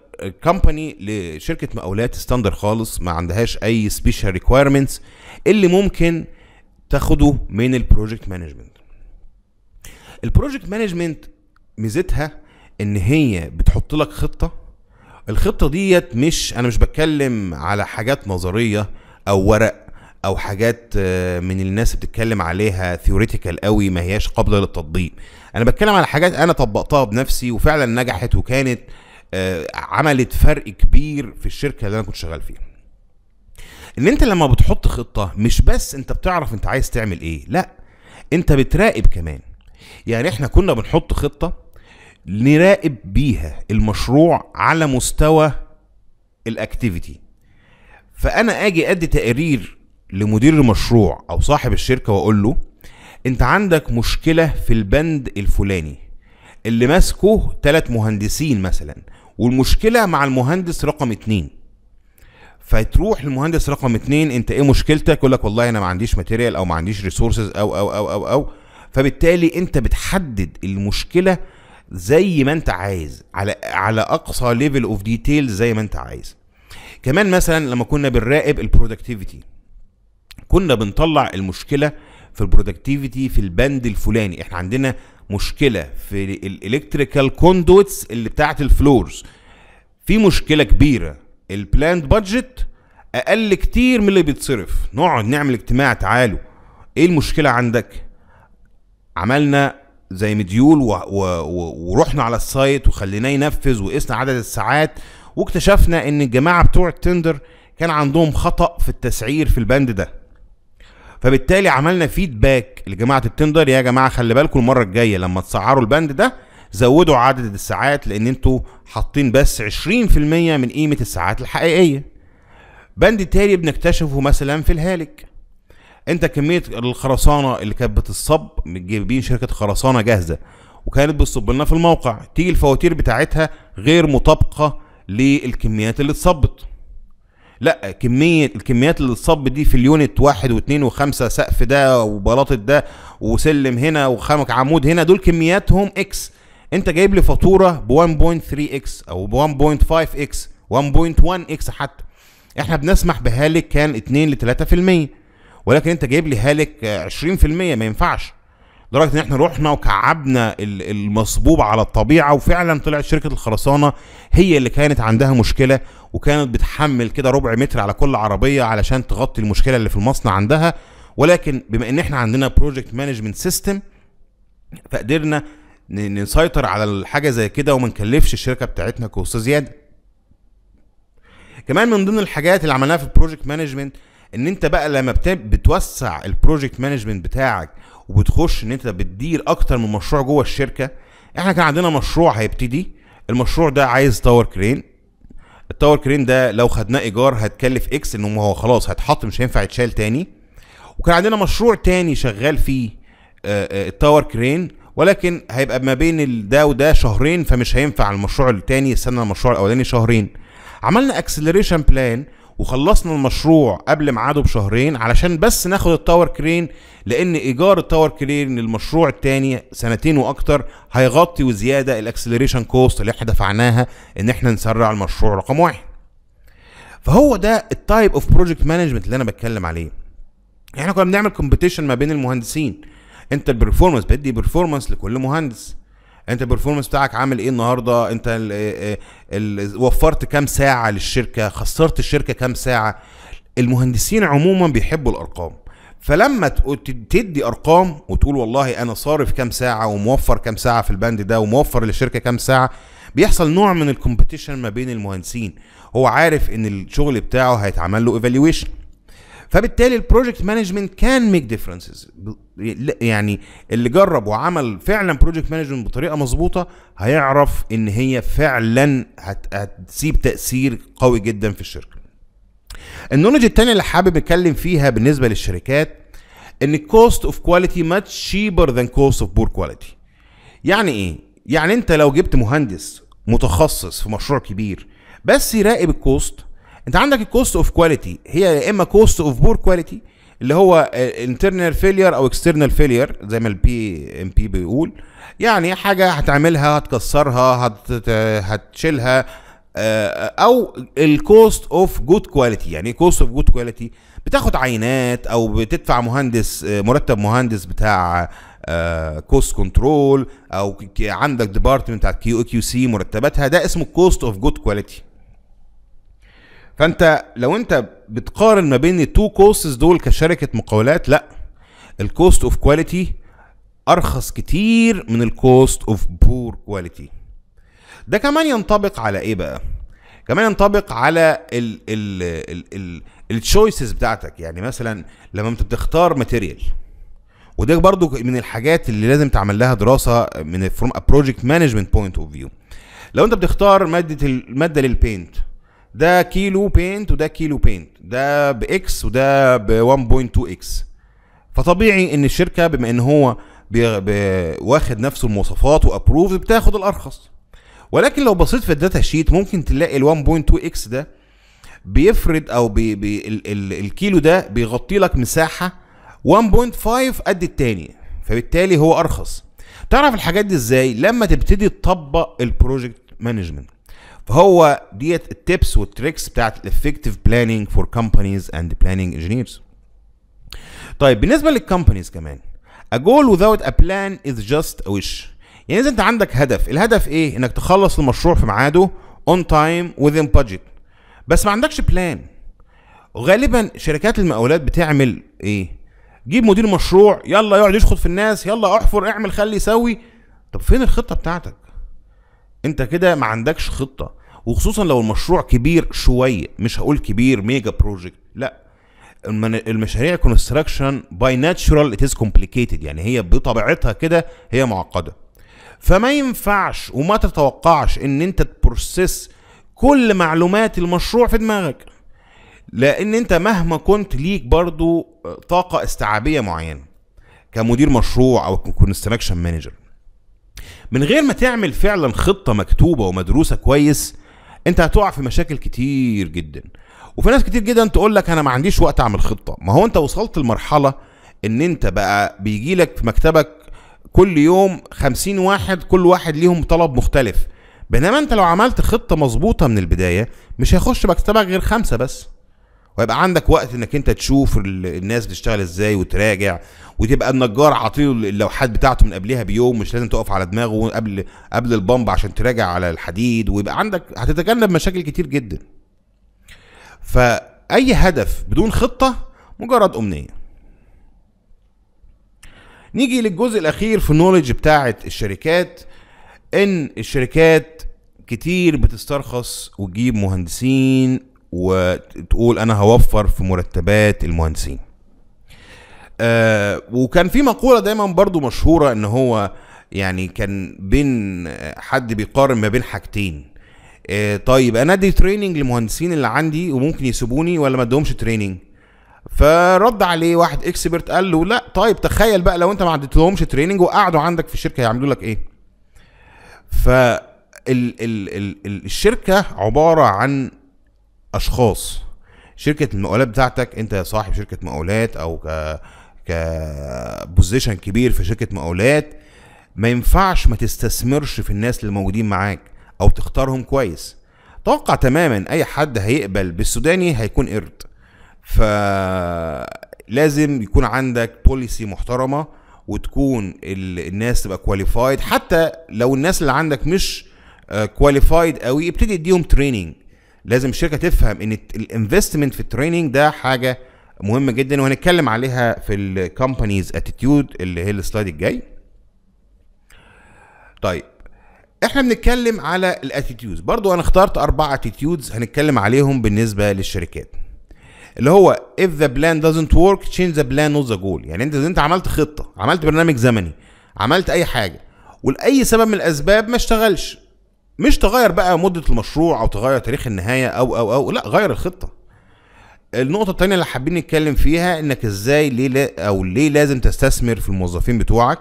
كمباني لشركه مقاولات ستاندر خالص ما عندهاش اي سبيشال ريكويرمنتس اللي ممكن تاخده من البروجكت مانجمنت البروجكت مانجمنت ميزتها ان هي بتحط لك خطه الخطه ديت مش انا مش بتكلم على حاجات نظريه او ورق او حاجات آه، من الناس بتتكلم عليها ثيوريتيكال قوي ما هياش قابله للتطبيق انا بتكلم على حاجات انا طبقتها بنفسي وفعلا نجحت وكانت آه آه، عملت فرق كبير في الشركه اللي انا كنت شغال فيها ان انت لما بتحط خطه مش بس انت بتعرف انت عايز تعمل ايه لا انت بتراقب كمان يعني احنا كنا بنحط خطه نراقب بيها المشروع على مستوى الاكتيفيتي فانا اجي ادي تقرير لمدير المشروع او صاحب الشركه واقول له انت عندك مشكله في البند الفلاني اللي ماسكه ثلاث مهندسين مثلا والمشكله مع المهندس رقم اتنين فتروح للمهندس رقم اتنين انت ايه مشكلتك يقول لك والله انا ما عنديش ماتيريال او ما عنديش ريسورسز أو, او او او او فبالتالي انت بتحدد المشكله زي ما انت عايز على على اقصى ليفل اوف ديتيل زي ما انت عايز كمان مثلا لما كنا بنراقب البرودكتيفيتي كنا بنطلع المشكله في البرودكتيفيتي في البند الفلاني احنا عندنا مشكله في الالكتريكال كوندوتس اللي بتاعه الفلورز في مشكله كبيره البلاند بادجت اقل كتير من اللي بيتصرف نقعد نعمل اجتماع تعالوا ايه المشكله عندك عملنا زي مديول و... و... و... ورحنا على السايت وخليناه ينفذ وقسنا عدد الساعات واكتشفنا ان الجماعه بتوع التندر كان عندهم خطا في التسعير في البند ده فبالتالي عملنا فيدباك لجماعه التندر يا جماعه خلي بالكم المره الجايه لما تسعروا البند ده زودوا عدد الساعات لان انتوا حاطين بس 20% من قيمه الساعات الحقيقيه بند تاني بنكتشفه مثلا في الهالك انت كميه الخرسانه اللي كانت بتصب جايبين شركه خرسانه جاهزه وكانت بتصب لنا في الموقع تيجي الفواتير بتاعتها غير مطابقه للكميات اللي اتصبت لا كميه الكميات اللي اتصب دي في اليونت واحد واثنين وخمسه سقف ده وبلاطه ده وسلم هنا وخمك عمود هنا دول كمياتهم اكس انت جايب لي فاتوره ب 1.3 اكس او ب 1.5 اكس 1.1 اكس حتى احنا بنسمح بهالك كان 2 ل 3% ولكن انت جايب لي هالك 20% ما ينفعش لدرجه ان احنا رحنا وكعبنا المصبوب على الطبيعه وفعلا طلعت شركه الخرسانه هي اللي كانت عندها مشكله وكانت بتحمل كده ربع متر على كل عربيه علشان تغطي المشكله اللي في المصنع عندها ولكن بما ان احنا عندنا بروجكت مانجمنت سيستم فقدرنا نسيطر على الحاجه زي كده وما نكلفش الشركه بتاعتنا كوست زياده كمان من ضمن الحاجات اللي عملناها في البروجكت مانجمنت ان انت بقى لما بتوسع البروجكت مانجمنت بتاعك وبتخش ان انت بتدير اكتر من مشروع جوه الشركه احنا كان عندنا مشروع هيبتدي المشروع ده عايز تاور كرين التاور كرين ده لو خدناه ايجار هتكلف اكس ان هو خلاص هيتحط مش هينفع يتشال تاني وكان عندنا مشروع تاني شغال فيه آه، آه، التاور كرين ولكن هيبقى ما بين ده وده شهرين فمش هينفع المشروع التاني يستنى المشروع الاولاني شهرين عملنا اكسلريشن بلان وخلصنا المشروع قبل ميعاده بشهرين علشان بس ناخد التاور كرين لان ايجار التاور كرين للمشروع الثاني سنتين واكتر هيغطي وزياده الاكسلريشن كوست اللي احنا دفعناها ان احنا نسرع المشروع رقم واحد فهو ده التايب اوف بروجكت مانجمنت اللي انا بتكلم عليه احنا كنا بنعمل كومبيتيشن ما بين المهندسين انت البرفورمانس بدي برفورمانس لكل مهندس انت البرفورمانس بتاعك عامل ايه النهارده انت الـ اه، اه، الـ وفرت كام ساعه للشركه خسرت الشركه كام ساعه المهندسين عموما بيحبوا الارقام فلما تدي ارقام وتقول والله انا صارف كام ساعه وموفر كام ساعه في البند ده وموفر للشركه كام ساعه بيحصل نوع من الكومبيتيشن ما بين المهندسين هو عارف ان الشغل بتاعه هيتعمل له ايفالويشن فبالتالي البروجكت مانجمنت كان ميك ديفرنسز يعني اللي جرب وعمل فعلا بروجكت مانجمنت بطريقه مظبوطه هيعرف ان هي فعلا هتسيب تاثير قوي جدا في الشركه النولج الثانيه اللي حابب اتكلم فيها بالنسبه للشركات ان الكوست اوف كواليتي ماتش شيبر ذان كوست اوف بور كواليتي يعني ايه يعني انت لو جبت مهندس متخصص في مشروع كبير بس يراقب الكوست انت عندك الكوست اوف كواليتي هي يا اما كوست اوف بور كواليتي اللي هو انترنال فيلير او اكسترنال فيلير زي ما البي ام بي بيقول يعني حاجه هتعملها هتكسرها هتشيلها آه، او الكوست اوف جود كواليتي يعني ايه كوست اوف جود كواليتي بتاخد عينات او بتدفع مهندس مرتب مهندس بتاع كوست آه، كنترول او عندك ديبارتمنت بتاعت كيو كيو سي مرتباتها ده اسمه كوست اوف جود كواليتي فانت لو انت بتقارن ما بين التو كوستس دول كشركه مقاولات لا الكوست اوف كواليتي ارخص كتير من الكوست اوف بور كواليتي ده كمان ينطبق على ايه بقى كمان ينطبق على ال ال ال ال التشويسز بتاعتك يعني مثلا لما انت بتختار ماتيريال وده برضو من الحاجات اللي لازم تعمل لها دراسه من فروم ا بروجكت مانجمنت بوينت اوف فيو لو انت بتختار ماده الماده للبينت ده كيلو بينت وده كيلو بينت ده باكس وده ب 1.2 اكس فطبيعي ان الشركه بما ان هو واخد نفس المواصفات وابروف بتاخد الارخص ولكن لو بصيت في الداتا شيت ممكن تلاقي ال 1.2 اكس ده بيفرد او بي بي ال ال الكيلو ده بيغطي لك مساحه 1.5 قد التاني فبالتالي هو ارخص تعرف الحاجات دي ازاي لما تبتدي تطبق البروجكت مانجمنت فهو ديت التيبس والتريكس بتاعت الافكتيف بلاننج فور كومبانيز اند بلاننج انجينيرز طيب بالنسبه للكومبانيز كمان ا جول without a بلان از جاست a wish. يعني إذا أنت عندك هدف، الهدف إيه؟ إنك تخلص المشروع في ميعاده اون تايم within بادجت بس ما عندكش بلان. وغالبا شركات المقاولات بتعمل إيه؟ جيب مدير مشروع، يلا يقعد يشخط في الناس، يلا احفر، اعمل، خلي، سوي. طب فين الخطة بتاعتك؟ انت كده ما عندكش خطه وخصوصا لو المشروع كبير شويه مش هقول كبير ميجا بروجكت لا المشاريع كونستراكشن باي ناتشورال اتس كومبليكيتد يعني هي بطبيعتها كده هي معقده فما ينفعش وما تتوقعش ان انت تبروسيس كل معلومات المشروع في دماغك لان انت مهما كنت ليك برضو طاقه استيعابيه معينه كمدير مشروع او كونستراكشن مانجر من غير ما تعمل فعلا خطه مكتوبه ومدروسه كويس انت هتقع في مشاكل كتير جدا وفي ناس كتير جدا تقول لك انا ما عنديش وقت اعمل خطه ما هو انت وصلت لمرحله ان انت بقى بيجي لك في مكتبك كل يوم خمسين واحد كل واحد ليهم طلب مختلف بينما انت لو عملت خطه مظبوطه من البدايه مش هيخش مكتبك غير خمسه بس ويبقى عندك وقت انك انت تشوف الناس بتشتغل ازاي وتراجع وتبقى النجار عاطيله اللوحات بتاعته من قبلها بيوم مش لازم تقف على دماغه قبل قبل البامب عشان تراجع على الحديد ويبقى عندك هتتجنب مشاكل كتير جدا فاي هدف بدون خطه مجرد امنيه نيجي للجزء الاخير في النولج بتاعت الشركات ان الشركات كتير بتسترخص وتجيب مهندسين وتقول انا هوفر في مرتبات المهندسين آه وكان في مقوله دايما برضو مشهوره ان هو يعني كان بين حد بيقارن ما بين حاجتين آه طيب انا ادي تريننج للمهندسين اللي عندي وممكن يسيبوني ولا ما ادهمش تريننج فرد عليه واحد اكسبرت قال له لا طيب تخيل بقى لو انت ما اديتلهمش تريننج وقعدوا عندك في الشركه هيعملوا لك ايه ف الشركه عباره عن اشخاص شركه المقاولات بتاعتك انت صاحب شركه مقاولات او ك كبوزيشن كبير في شركه مقاولات ما ينفعش ما تستثمرش في الناس اللي موجودين معاك او تختارهم كويس توقع تماما اي حد هيقبل بالسوداني هيكون قرد فلازم يكون عندك بوليسي محترمه وتكون الناس تبقى كواليفايد حتى لو الناس اللي عندك مش كواليفايد آه، قوي ابتدي اديهم تريننج لازم الشركه تفهم ان الانفستمنت في التريننج ده حاجه مهمه جدا وهنتكلم عليها في الكومبانيز اتيتيود اللي هي السلايد الجاي طيب احنا بنتكلم على الاتيتيودز برضو انا اخترت اربع اتيتيودز هنتكلم عليهم بالنسبه للشركات اللي هو if the plan doesn't work change the plan not the goal يعني انت انت عملت خطه عملت برنامج زمني عملت اي حاجه ولاي سبب من الاسباب ما اشتغلش مش تغير بقى مدة المشروع أو تغير تاريخ النهاية أو أو أو لا غير الخطة النقطة التانية اللي حابين نتكلم فيها إنك إزاي ليه لا أو ليه لازم تستثمر في الموظفين بتوعك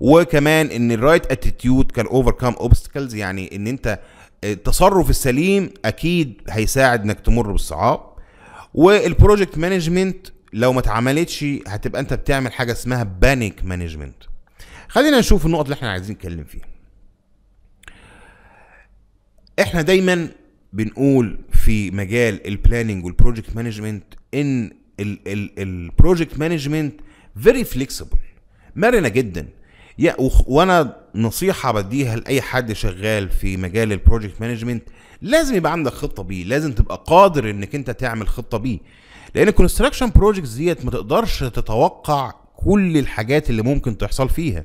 وكمان إن الرايت اتيتيود كان أوفر كام أوبستكلز يعني إن أنت آه، التصرف السليم أكيد هيساعد إنك تمر بالصعاب والبروجكت مانجمنت لو ما اتعملتش هتبقى أنت بتعمل حاجة اسمها بانيك مانجمنت خلينا نشوف النقط اللي احنا عايزين نتكلم فيها احنا دايما بنقول في مجال البلاننج والبروجكت مانجمنت ان البروجكت مانجمنت فيري فليكسبل مرنه جدا يا وانا نصيحه بديها لاي حد شغال في مجال البروجكت مانجمنت لازم يبقى عندك خطه بيه لازم تبقى قادر انك انت تعمل خطه بيه لان الكونستراكشن بروجكتس ديت ما تقدرش تتوقع كل الحاجات اللي ممكن تحصل فيها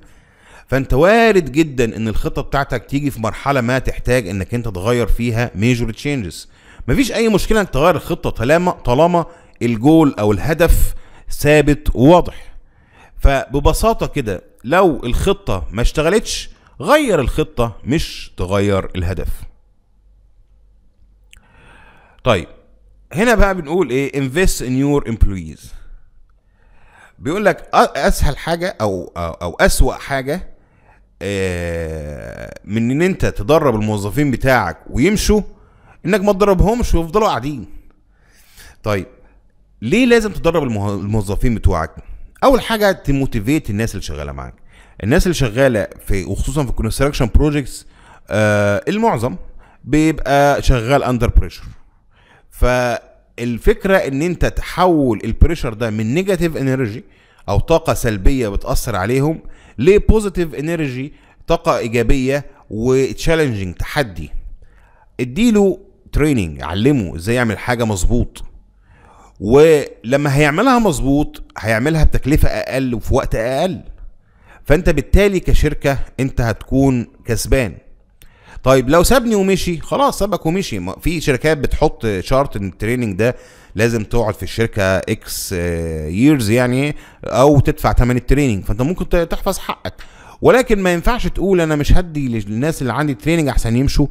فانت وارد جدا ان الخطه بتاعتك تيجي في مرحله ما تحتاج انك انت تغير فيها ميجور تشينجز مفيش اي مشكله انك تغير الخطه طالما طالما الجول او الهدف ثابت وواضح فببساطه كده لو الخطه ما اشتغلتش غير الخطه مش تغير الهدف طيب هنا بقى بنقول ايه invest in your employees بيقول لك اسهل حاجه او او, أو اسوا حاجه آه، من ان انت تدرب الموظفين بتاعك ويمشوا انك ما تدربهمش ويفضلوا قاعدين طيب ليه لازم تدرب الموظفين بتوعك اول حاجه تموتيفيت الناس اللي شغاله معاك الناس اللي شغاله في وخصوصا في الكونستراكشن بروجكتس آه المعظم بيبقى شغال اندر بريشر فالفكره ان انت تحول البريشر ده من نيجاتيف انرجي او طاقه سلبيه بتاثر عليهم لبوزيتيف انرجي طاقه ايجابيه وتشالنجينج تحدي اديله تريننج علمه ازاي يعمل حاجه مظبوط ولما هيعملها مظبوط هيعملها بتكلفه اقل وفي وقت اقل فانت بالتالي كشركه انت هتكون كسبان طيب لو سابني ومشي خلاص سابك ومشي في شركات بتحط شارت ان التريننج ده لازم تقعد في الشركه اكس آه، ييرز يعني او تدفع ثمن التريننج فانت ممكن تحفظ حقك ولكن ما ينفعش تقول انا مش هدي للناس اللي عندي تريننج احسن يمشوا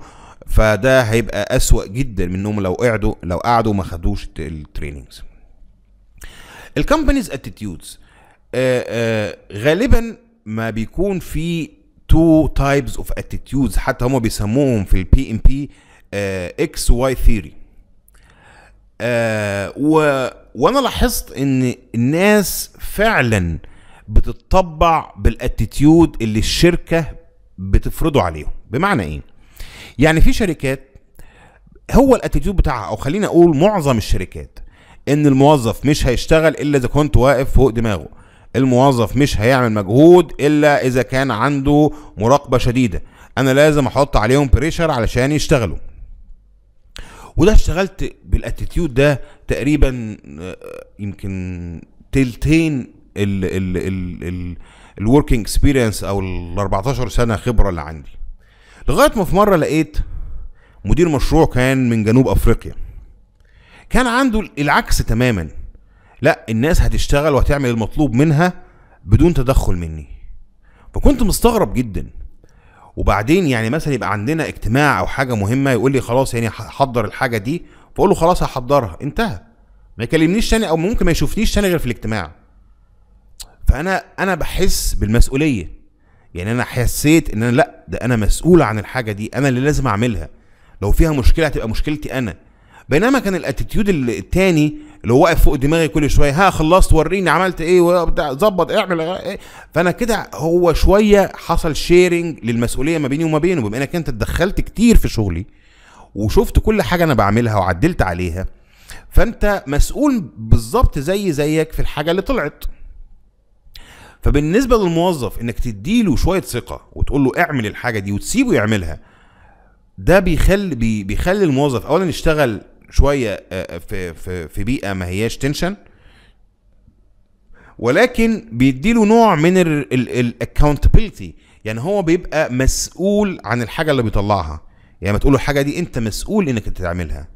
فده هيبقى اسوأ جدا من انهم لو قعدوا لو قعدوا ما خدوش التريننجز الكومبانيز اتيتيودز غالبا ما بيكون في تو تايبز اوف اتيتيودز حتى هم بيسموهم في البي ام بي اكس واي ثيوري آه، و... وانا لاحظت ان الناس فعلا بتتطبع بالاتيتيود اللي الشركه بتفرضه عليهم بمعنى ايه يعني في شركات هو الاتيتيود بتاعها او خلينا اقول معظم الشركات ان الموظف مش هيشتغل الا اذا كنت واقف فوق دماغه الموظف مش هيعمل مجهود الا اذا كان عنده مراقبه شديده انا لازم احط عليهم بريشر علشان يشتغلوا وده اشتغلت بالاتيتيود ده تقريبا آه، يمكن تلتين ال ال ال ال الوركينج اكسبيرينس او ال 14 سنه خبره اللي عندي لغايه ما في مره لقيت مدير مشروع كان من جنوب افريقيا كان عنده العكس تماما لا الناس هتشتغل وهتعمل المطلوب منها بدون تدخل مني فكنت مستغرب جدا وبعدين يعني مثلا يبقى عندنا اجتماع او حاجه مهمه يقول لي خلاص يعني حضر الحاجه دي فاقول له خلاص هحضرها انتهى ما يكلمنيش تاني او ممكن ما يشوفنيش تاني غير في الاجتماع فانا انا بحس بالمسؤوليه يعني انا حسيت ان انا لا ده انا مسؤول عن الحاجه دي انا اللي لازم اعملها لو فيها مشكله هتبقى مشكلتي انا بينما كان الاتيتيود التاني اللي هو واقف فوق دماغي كل شويه ها خلصت وريني عملت ايه وبتاع ظبط اعمل إيه فانا كده هو شويه حصل شيرنج للمسؤوليه ما بيني وما بينه بما انك انت اتدخلت كتير في شغلي وشفت كل حاجه انا بعملها وعدلت عليها فانت مسؤول بالظبط زي زيك في الحاجه اللي طلعت فبالنسبه للموظف انك تديله شويه ثقه وتقول له اعمل الحاجه دي وتسيبه يعملها ده بيخلي بيخلي الموظف اولا يشتغل شويه آه، آه، في في في بيئه ما هياش تنشن ولكن بيديله نوع من الاكونتابيلتي يعني هو بيبقى مسؤول عن الحاجه اللي بيطلعها يعني ما تقول له الحاجه دي انت مسؤول انك انت تعملها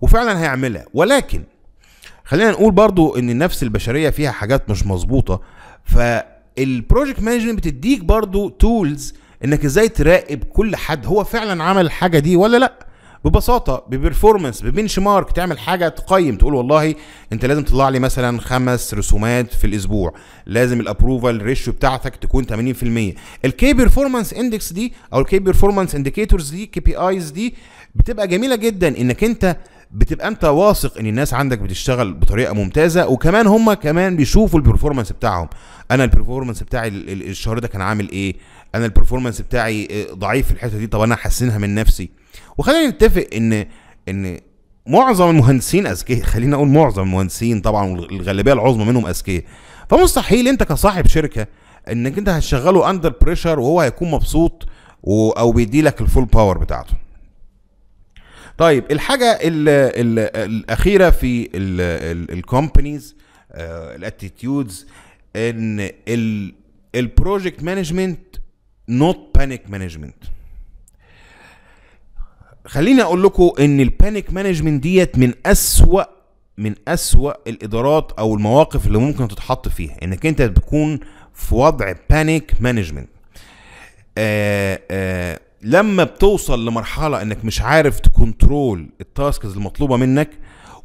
وفعلا هيعملها ولكن خلينا نقول برضو ان النفس البشريه فيها حاجات مش مظبوطه فالبروجكت مانجمنت بتديك برضو تولز انك ازاي تراقب كل حد هو فعلا عمل الحاجه دي ولا لا ببساطه ببرفورمانس ببنش مارك تعمل حاجه تقيم تقول والله انت لازم تطلع لي مثلا خمس رسومات في الاسبوع لازم الابروفال ريشيو بتاعتك تكون 80% الكي بيرفورمانس اندكس دي او الكي بيرفورمانس انديكيتورز دي كي بي ايز دي بتبقى جميله جدا انك انت بتبقى انت واثق ان الناس عندك بتشتغل بطريقه ممتازه وكمان هم كمان بيشوفوا البرفورمانس بتاعهم انا البرفورمانس بتاعي الشهر ده كان عامل ايه انا البرفورمانس بتاعي آه، ضعيف في الحته دي طب انا هحسنها من نفسي وخلينا نتفق ان ان معظم المهندسين اذكياء خلينا اقول معظم المهندسين طبعا والغالبيه العظمى منهم اذكياء فمستحيل انت كصاحب شركه انك انت هتشغله اندر بريشر وهو هيكون مبسوط و... او بيديلك الفول باور بتاعته طيب الحاجه الـ الـ الاخيره في الكومبانيز الاتيتيودز آه، ان البروجكت مانجمنت نوت بانيك مانجمنت خليني اقول لكم ان البانيك مانجمنت ديت من اسوا من اسوا الادارات او المواقف اللي ممكن تتحط فيها انك انت تكون في وضع بانيك آه، مانجمنت آه، لما بتوصل لمرحله انك مش عارف تكنترول التاسكز المطلوبه منك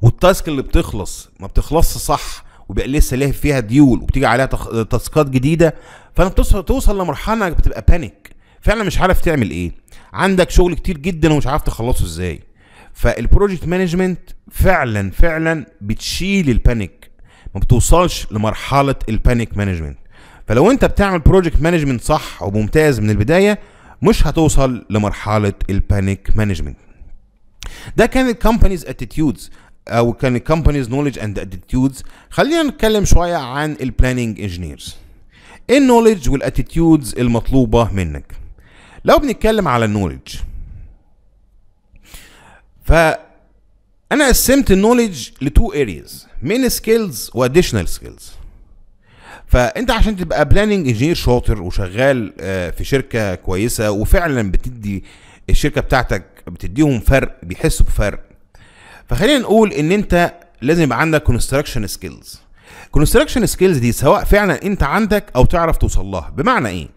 والتاسك اللي بتخلص ما بتخلصش صح وبقى لسه ليه فيها ديول وبتيجي عليها تاسكات جديده فانت بتوصل توصل لمرحله انك بتبقى بانيك فعلا مش عارف تعمل ايه عندك شغل كتير جدا ومش عارف تخلصه ازاي فالبروجكت مانجمنت فعلا فعلا بتشيل البانيك ما بتوصلش لمرحله البانيك مانجمنت فلو انت بتعمل بروجكت مانجمنت صح وممتاز من البدايه مش هتوصل لمرحله البانيك مانجمنت ده كان الكومبانيز اتيتيودز او كان الكومبانيز نوليدج اند اتيتيودز خلينا نتكلم شويه عن البلاننج انجينيرز النوليدج والاتيتيودز المطلوبه منك لو بنتكلم على النولج ف انا قسمت النولج لتو اريز مين سكيلز واديشنال سكيلز فانت عشان تبقى بلاننج انجينير شاطر وشغال آه، في شركه كويسه وفعلا بتدي الشركه بتاعتك بتديهم فرق بيحسوا بفرق فخلينا نقول ان انت لازم يبقى عندك كونستراكشن سكيلز كونستراكشن سكيلز دي سواء فعلا انت عندك او تعرف توصل لها بمعنى ايه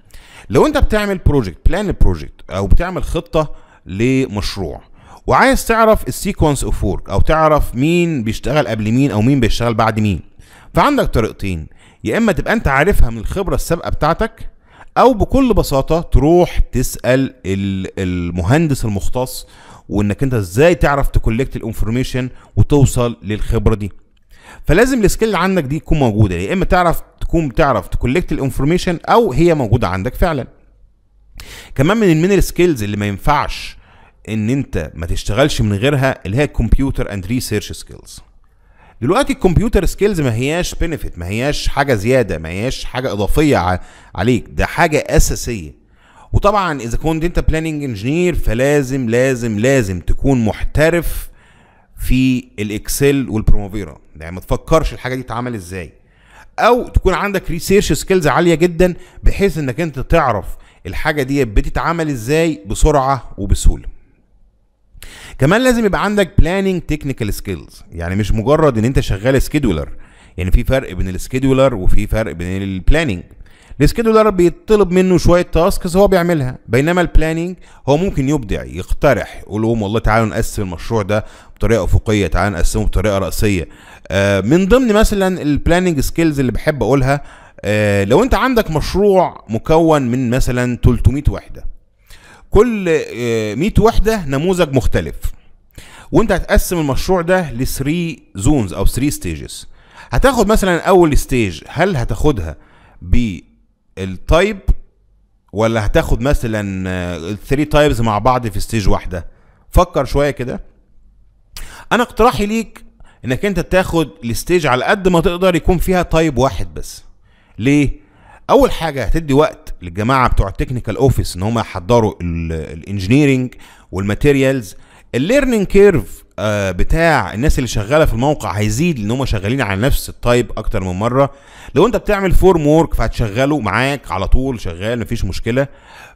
لو انت بتعمل بروجكت بلان بروجكت او بتعمل خطه لمشروع وعايز تعرف السيكونس اوف ورك او تعرف مين بيشتغل قبل مين او مين بيشتغل بعد مين فعندك طريقتين يا اما تبقى انت عارفها من الخبره السابقه بتاعتك او بكل بساطه تروح تسال المهندس المختص وانك انت ازاي تعرف تكولكت الانفورميشن وتوصل للخبره دي فلازم السكيل عندك دي تكون موجوده يا اما تعرف تكون بتعرف تكولكت الانفورميشن او هي موجوده عندك فعلا كمان من من سكيلز اللي ما ينفعش ان انت ما تشتغلش من غيرها اللي هي الكمبيوتر اند ريسيرش سكيلز دلوقتي الكمبيوتر سكيلز ما هياش بينفيت ما هياش حاجه زياده ما هياش حاجه اضافيه عليك ده حاجه اساسيه وطبعا اذا كنت انت بلاننج انجينير فلازم لازم لازم تكون محترف في الاكسل والبروموفيرا يعني ما تفكرش الحاجه دي اتعمل ازاي او تكون عندك ريسيرش سكيلز عاليه جدا بحيث انك انت تعرف الحاجه دي بتتعمل ازاي بسرعه وبسهوله كمان لازم يبقى عندك بلاننج تكنيكال سكيلز يعني مش مجرد ان انت شغال سكيدولر يعني في فرق بين السكيدولر وفي فرق بين البلاننج السكيدولر بيطلب منه شويه تاسكس هو بيعملها بينما البلاننج هو ممكن يبدع يقترح يقول لهم والله تعالوا نقسم المشروع ده بطريقه افقيه تعالوا نقسمه بطريقه راسيه آه، من ضمن مثلا البلاننج سكيلز اللي بحب اقولها آه، لو انت عندك مشروع مكون من مثلا 300 وحده كل 100 آه، وحده نموذج مختلف وانت هتقسم المشروع ده ل 3 زونز او 3 ستيجز هتاخد مثلا اول ستيج هل هتاخدها ب التايب ولا هتاخد مثلا الثري تايبز مع بعض في ستيج واحده فكر شويه كده انا اقتراحي ليك انك انت تاخد الستيج على قد ما تقدر يكون فيها تايب واحد بس ليه اول حاجه هتدي وقت للجماعه بتوع التكنيكال اوفيس ان هم يحضروا الانجنييرنج والماتيريالز الليرنينج كيرف آه، بتاع الناس اللي شغاله في الموقع هيزيد لان هم شغالين على نفس التايب اكتر من مره لو انت بتعمل فورم وورك فهتشغله معاك على طول شغال مفيش مشكله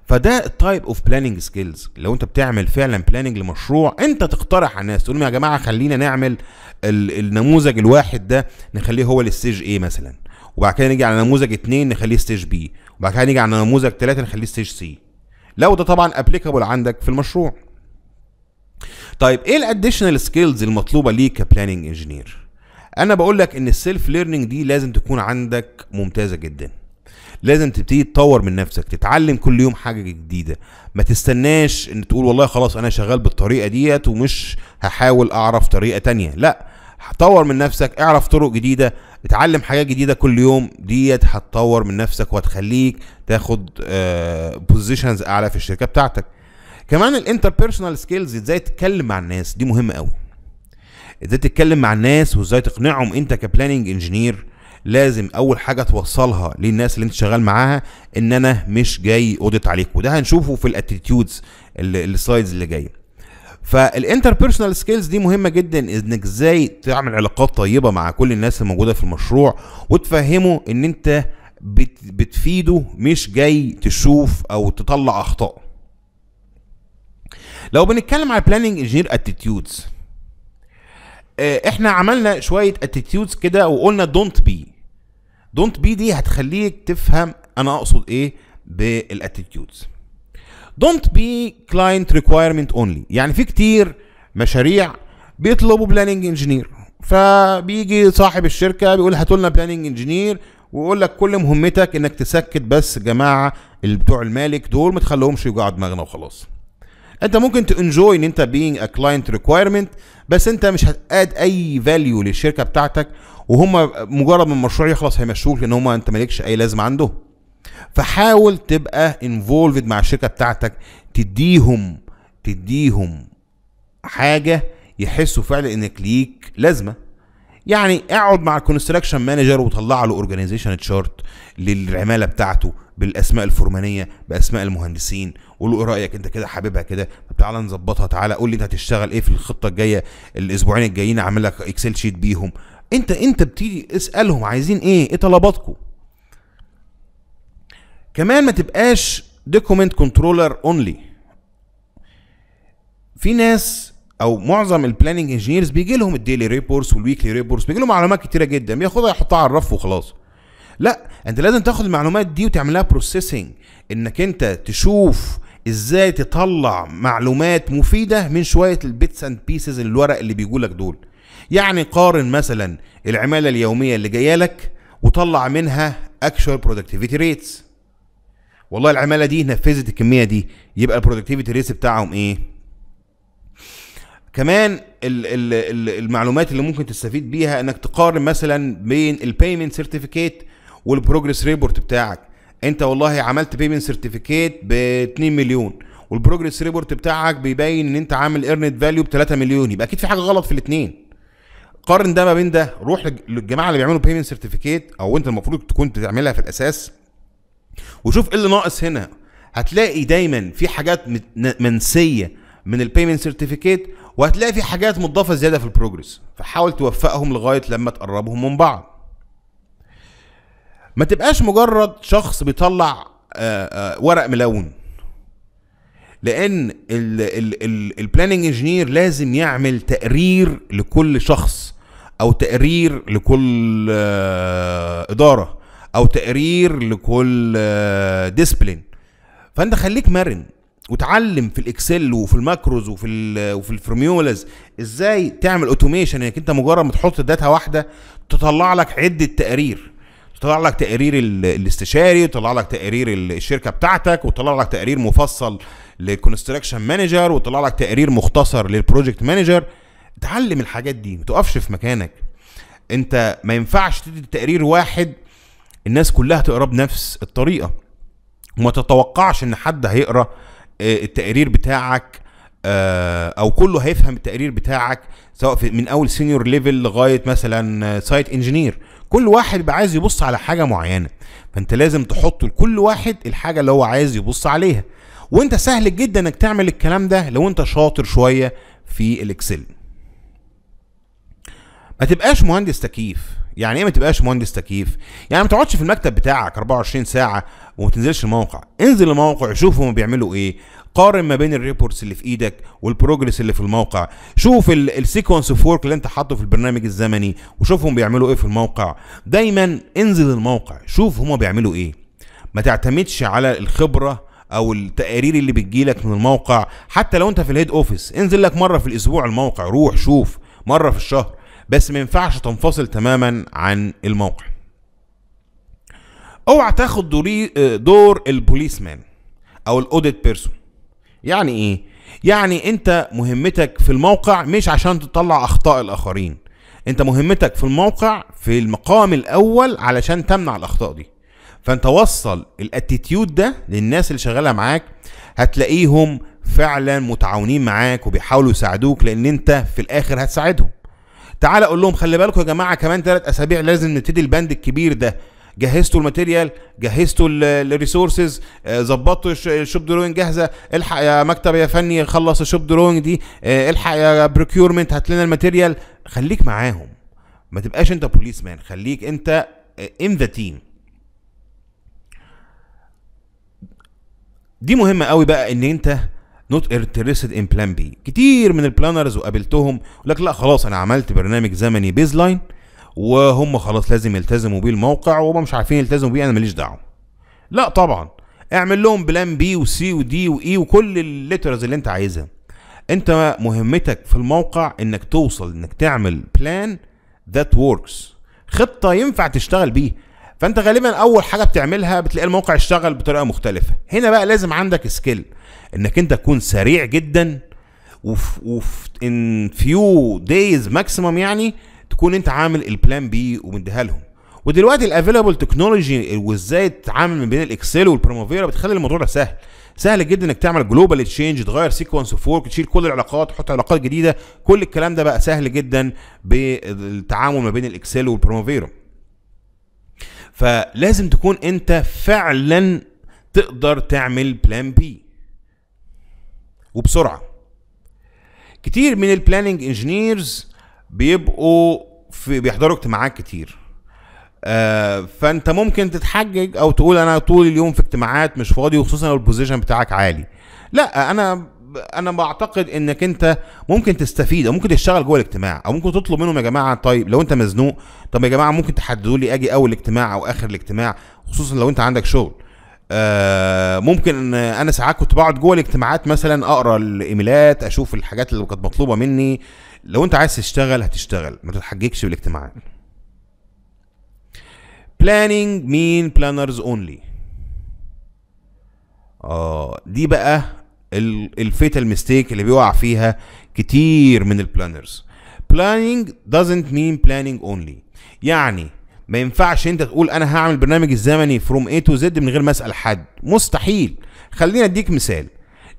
فده التايب اوف بلاننج سكيلز لو انت بتعمل فعلا بلاننج لمشروع انت تقترح على الناس تقول يا جماعه خلينا نعمل النموذج الواحد ده نخليه هو الستيج ايه مثلا وبعد كده نيجي على نموذج اتنين نخليه ستيج بي وبعد كده نيجي على نموذج ثلاثة نخليه ستيج سي لو ده طبعا ابليكابل عندك في المشروع طيب ايه الاديشنال سكيلز المطلوبه ليك كبلاننج انجينير انا بقول لك ان السيلف ليرنينج دي لازم تكون عندك ممتازه جدا لازم تبتدي تطور من نفسك تتعلم كل يوم حاجه جديده ما تستناش ان تقول والله خلاص انا شغال بالطريقه ديت ومش هحاول اعرف طريقه تانية لا طور من نفسك اعرف طرق جديده اتعلم حاجات جديده كل يوم ديت هتطور من نفسك وهتخليك تاخد بوزيشنز آه، اعلى في الشركه بتاعتك كمان الانتربيرسونال سكيلز ازاي تتكلم مع الناس دي مهمه قوي ازاي تتكلم مع الناس وازاي تقنعهم انت كبلاننج انجينير لازم اول حاجه توصلها للناس اللي انت شغال معاها ان انا مش جاي اودت عليك وده هنشوفه في الاتيتيودز السلايدز اللي جايه فالانتربيرسونال سكيلز دي مهمه جدا انك ازاي تعمل علاقات طيبه مع كل الناس الموجوده في المشروع وتفهمه ان انت بتفيده مش جاي تشوف او تطلع اخطاء لو بنتكلم على بلاننج انجينير اتيتيودز احنا عملنا شويه اتيتيودز كده وقلنا دونت بي دونت بي دي هتخليك تفهم انا اقصد ايه بالاتيتيودز دونت بي كلاينت ريكوايرمنت اونلي يعني في كتير مشاريع بيطلبوا بلاننج انجينير فبيجي صاحب الشركه بيقول هاتوا لنا بلاننج انجينير ويقول لك كل مهمتك انك تسكت بس جماعه اللي بتوع المالك دول ما تخليهمش يوجعوا دماغنا وخلاص انت ممكن تنجوي ان انت بينج ا كلاينت ريكوايرمنت بس انت مش هتاد اي فاليو للشركه بتاعتك وهم مجرد ما المشروع يخلص هيمشوك لان هم انت مالكش اي لازمه عندهم فحاول تبقى انفولفد مع الشركه بتاعتك تديهم تديهم حاجه يحسوا فعلا انك ليك لازمه يعني اقعد مع الكونستراكشن مانجر وطلع له اورجانيزيشن تشارت للعماله بتاعته بالاسماء الفرمانيه باسماء المهندسين قول له ايه رايك انت كده حاببها كده تعالى نظبطها تعالى قول لي انت هتشتغل ايه في الخطه الجايه الاسبوعين الجايين اعمل لك اكسل شيت بيهم انت انت بتيجي اسالهم عايزين ايه ايه طلباتكم كمان ما تبقاش دوكيمنت كنترولر اونلي في ناس او معظم البلاننج انجينيرز بيجي لهم الديلي ريبورتس والويكلي ريبورتس بيجي لهم معلومات كتيره جدا بياخدها يحطها على الرف وخلاص لا انت لازم تاخد المعلومات دي وتعملها بروسيسنج انك انت تشوف ازاي تطلع معلومات مفيده من شويه البيتس اند بيسز الورق اللي لك دول يعني قارن مثلا العماله اليوميه اللي جايه لك وطلع منها اكشوال برودكتيفيتي ريتس والله العماله دي نفذت الكميه دي يبقى البرودكتيفيتي ريتس بتاعهم ايه كمان المعلومات اللي ممكن تستفيد بيها انك تقارن مثلا بين البيمنت سيرتيفيكيت والبروجريس ريبورت بتاعك انت والله عملت بيمنت سيرتيفيكيت ب 2 مليون والبروجريس ريبورت بتاعك بيبين ان انت عامل ايرنت فاليو ب 3 مليون يبقى اكيد في حاجه غلط في الاثنين قارن ده ما بين ده روح للجماعه اللي بيعملوا بيمنت سيرتيفيكيت او انت المفروض تكون تعملها في الاساس وشوف ايه اللي ناقص هنا هتلاقي دايما في حاجات منسيه من البيمنت سيرتيفيكيت وهتلاقي في حاجات مضافه زياده في البروجريس فحاول توفقهم لغايه لما تقربهم من بعض ما تبقاش مجرد شخص بيطلع آه، آه، ورق ملون لان البلاننج انجينير لازم يعمل تقرير لكل شخص او تقرير لكل آه، اداره او تقرير لكل ديسبلين فانت خليك مرن وتعلم في الاكسل وفي الماكروز وفي وفي الفورميولاز ازاي تعمل اوتوميشن انك يعني انت مجرد ما تحط داتا واحده تطلع لك عده تقارير طلع لك تقرير الاستشاري وطلع لك تقرير الشركه بتاعتك وطلع لك تقرير مفصل للكونستراكشن مانجر وطلع لك تقرير مختصر للبروجكت مانجر اتعلم الحاجات دي ما تقفش في مكانك انت ما ينفعش تدي تقرير واحد الناس كلها تقرا بنفس الطريقه وما تتوقعش ان حد هيقرا آه، التقرير بتاعك آه، او كله هيفهم التقرير بتاعك سواء من اول سينيور ليفل لغايه مثلا سايت آه، انجينير كل واحد بقى عايز يبص على حاجه معينه فانت لازم تحط لكل واحد الحاجه اللي هو عايز يبص عليها وانت سهل جدا انك تعمل الكلام ده لو انت شاطر شويه في الاكسل ما تبقاش مهندس تكييف يعني ايه ما تبقاش مهندس تكييف يعني ما تقعدش في المكتب بتاعك 24 ساعه وما تنزلش الموقع انزل الموقع شوف هما بيعملوا ايه قارن ما بين الريبورتس اللي في ايدك والبروجرس اللي في الموقع شوف السيكونس اوف ورك اللي انت حاطه في البرنامج الزمني وشوفهم بيعملوا ايه في الموقع دايما انزل الموقع شوف هما بيعملوا ايه ما تعتمدش على الخبره او التقارير اللي بتجيلك من الموقع حتى لو انت في الهيد اوفيس انزل لك مره في الاسبوع الموقع روح شوف مره في الشهر بس ما ينفعش تنفصل تماما عن الموقع اوعى تاخد دور البوليسمان او الاوديت بيرسون يعني ايه يعني انت مهمتك في الموقع مش عشان تطلع اخطاء الاخرين انت مهمتك في الموقع في المقام الاول علشان تمنع الاخطاء دي فانت وصل الاتيتيود ده للناس اللي شغاله معاك هتلاقيهم فعلا متعاونين معاك وبيحاولوا يساعدوك لان انت في الاخر هتساعدهم تعال اقول لهم خلي بالكم يا جماعه كمان ثلاث اسابيع لازم نبتدي البند الكبير ده جهزتوا الماتيريال جهزتوا الريسورسز آه، ظبطتوا الشوب دروينج جاهزه الحق يا مكتب يا فني خلص الشوب دروينج دي آه، الحق يا بروكيورمنت هات لنا الماتيريال خليك معاهم ما تبقاش انت بوليس مان خليك انت ان ذا تيم دي مهمه قوي بقى ان انت نوت انترستد ان بلان بي كتير من البلانرز وقابلتهم يقول لك لا خلاص انا عملت برنامج زمني بيز لاين وهم خلاص لازم يلتزموا بيه الموقع وهم مش عارفين يلتزموا بيه انا ماليش دعوه لا طبعا اعمل لهم بلان بي وسي ودي واي وكل الليترز اللي انت عايزها انت مهمتك في الموقع انك توصل انك تعمل بلان ذات وركس خطه ينفع تشتغل بيه فانت غالبا اول حاجه بتعملها بتلاقي الموقع اشتغل بطريقه مختلفه هنا بقى لازم عندك سكيل انك انت تكون سريع جدا وفي ان فيو دايز ماكسيمم يعني تكون انت عامل البلان بي ومديها لهم ودلوقتي الافيلابل تكنولوجي وازاي تتعامل ما بين الاكسل والبروموفيرا بتخلي الموضوع ده سهل سهل جدا انك تعمل جلوبال تشينج تغير سيكونس اوف ورك تشيل كل العلاقات تحط علاقات جديده كل الكلام ده بقى سهل جدا بالتعامل ما بين الاكسل والبروموفيرا فلازم تكون انت فعلا تقدر تعمل بلان بي وبسرعه كتير من البلاننج انجينيرز بيبقوا في بيحضروا اجتماعات كتير آه فانت ممكن تتحجج او تقول انا طول اليوم في اجتماعات مش فاضي وخصوصا لو البوزيشن بتاعك عالي لا انا انا بعتقد انك انت ممكن تستفيد او ممكن تشتغل جوه الاجتماع او ممكن تطلب منهم يا جماعه طيب لو انت مزنوق طب يا جماعه ممكن تحددوا لي اجي اول اجتماع او اخر الاجتماع خصوصا لو انت عندك شغل آه ممكن ان انا ساعات كنت بقعد جوه الاجتماعات مثلا اقرا الايميلات اشوف الحاجات اللي كانت مطلوبه مني آه لو انت عايز تشتغل هتشتغل ما تتحججش بالاجتماعات planning mean planners only اه دي بقى الفيتال ميستيك اللي بيقع فيها كتير من البلانرز planning doesn't mean planning only يعني ما ينفعش انت تقول انا هعمل برنامج الزمني فروم A تو Z من غير ما اسال حد مستحيل خليني اديك مثال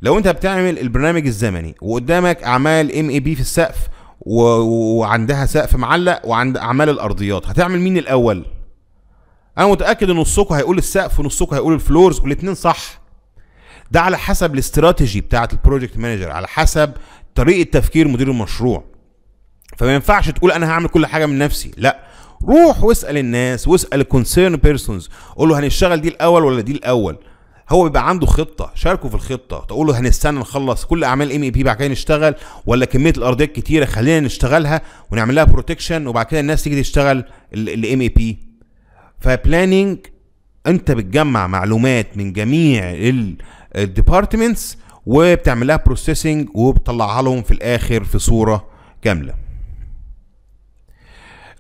لو انت بتعمل البرنامج الزمني وقدامك اعمال ام اي بي في السقف و... وعندها سقف معلق وعند اعمال الارضيات هتعمل مين الاول انا متاكد ان نصكم هيقول السقف ونصكم هيقول الفلورز والاثنين صح ده على حسب الاستراتيجي بتاعه البروجكت مانجر على حسب طريقه تفكير مدير المشروع فما ينفعش تقول انا هعمل كل حاجه من نفسي لا روح واسال الناس واسال الكونسيرن بيرسونز قول له هنشتغل دي الاول ولا دي الاول هو بيبقى عنده خطه شاركه في الخطه تقول له هنستنى نخلص كل اعمال ام اي بي بعد كده نشتغل ولا كميه الارضيه الكتيره خلينا نشتغلها ونعمل لها بروتكشن وبعد كده الناس تيجي تشتغل الام اي بي فبلاننج انت بتجمع معلومات من جميع الديبارتمنتس وبتعمل لها بروسيسنج وبتطلعها لهم في الاخر في صوره كامله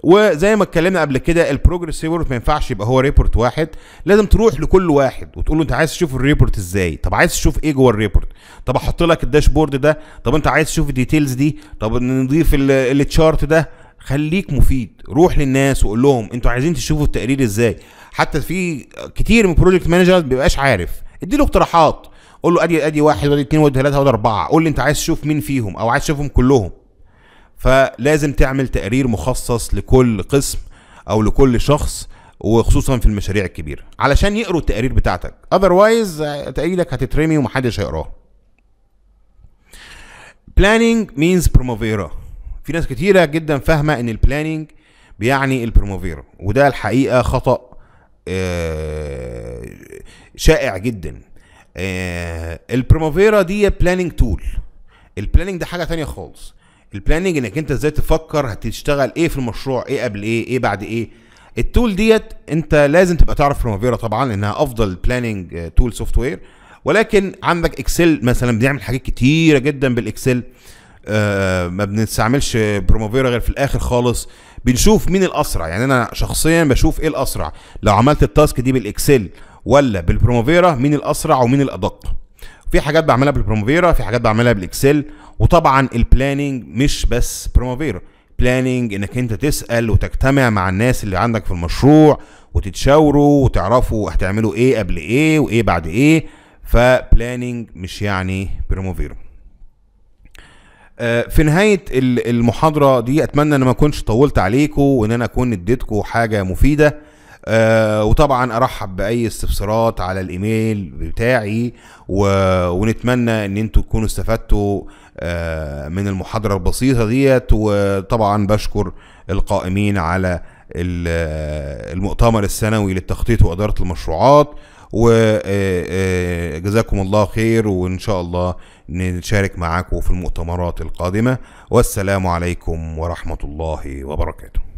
وزي ما اتكلمنا قبل كده البروجرس ريبورت ما ينفعش يبقى هو ريبورت واحد لازم تروح لكل واحد وتقول له انت عايز تشوف الريبورت ازاي طب عايز تشوف ايه جوه الريبورت طب احط لك الداشبورد ده طب انت عايز تشوف الديتيلز دي طب نضيف التشارت ده خليك مفيد روح للناس وقول لهم انتوا عايزين تشوفوا التقرير ازاي حتى في كتير من بروجكت مانجر ما بيبقاش عارف ادي له اقتراحات قول له ادي ادي واحد وادي اثنين وادي ثلاثه وادي اربعه قول لي انت عايز تشوف مين فيهم او عايز تشوفهم كلهم فلازم تعمل تقرير مخصص لكل قسم او لكل شخص وخصوصا في المشاريع الكبيره علشان يقروا التقارير بتاعتك اذروايز تقريرك هتترمي ومحدش هيقراه planning means بروموفيرا في ناس كتيرة جدا فاهمة ان البلاننج بيعني البروموفيرا وده الحقيقة خطأ آه، شائع جدا آه، البروموفيرا دي بلاننج تول البلاننج ده حاجة تانية خالص البلاننج انك انت ازاي تفكر هتشتغل ايه في المشروع ايه قبل ايه ايه بعد ايه التول ديت انت لازم تبقى تعرف بريمافيرا طبعا لانها افضل بلاننج تول سوفت وير ولكن عندك اكسل مثلا بنعمل حاجات كتيره جدا بالاكسل آه ما بنستعملش بروموفيرا غير في الاخر خالص بنشوف مين الاسرع يعني انا شخصيا بشوف ايه الاسرع لو عملت التاسك دي بالاكسل ولا بالبروموفيرا مين الاسرع ومين الادق في حاجات بعملها بالبروموفيرا في حاجات بعملها بالاكسل وطبعا البلاننج مش بس بروموفير بلاننج انك انت تسال وتجتمع مع الناس اللي عندك في المشروع وتتشاوروا وتعرفوا هتعملوا ايه قبل ايه وايه بعد ايه فبلاننج مش يعني بروموفير آه، في نهاية المحاضرة دي أتمنى أن ما أكونش طولت عليكم وأن أنا أكون اديتكم حاجة مفيدة آه وطبعا ارحب باي استفسارات على الايميل بتاعي و... ونتمنى ان انتوا تكونوا استفدتوا آه من المحاضره البسيطه ديت وطبعا بشكر القائمين على المؤتمر السنوي للتخطيط واداره المشروعات وجزاكم آه، آه، الله خير وان شاء الله نشارك معاكم في المؤتمرات القادمه والسلام عليكم ورحمه الله وبركاته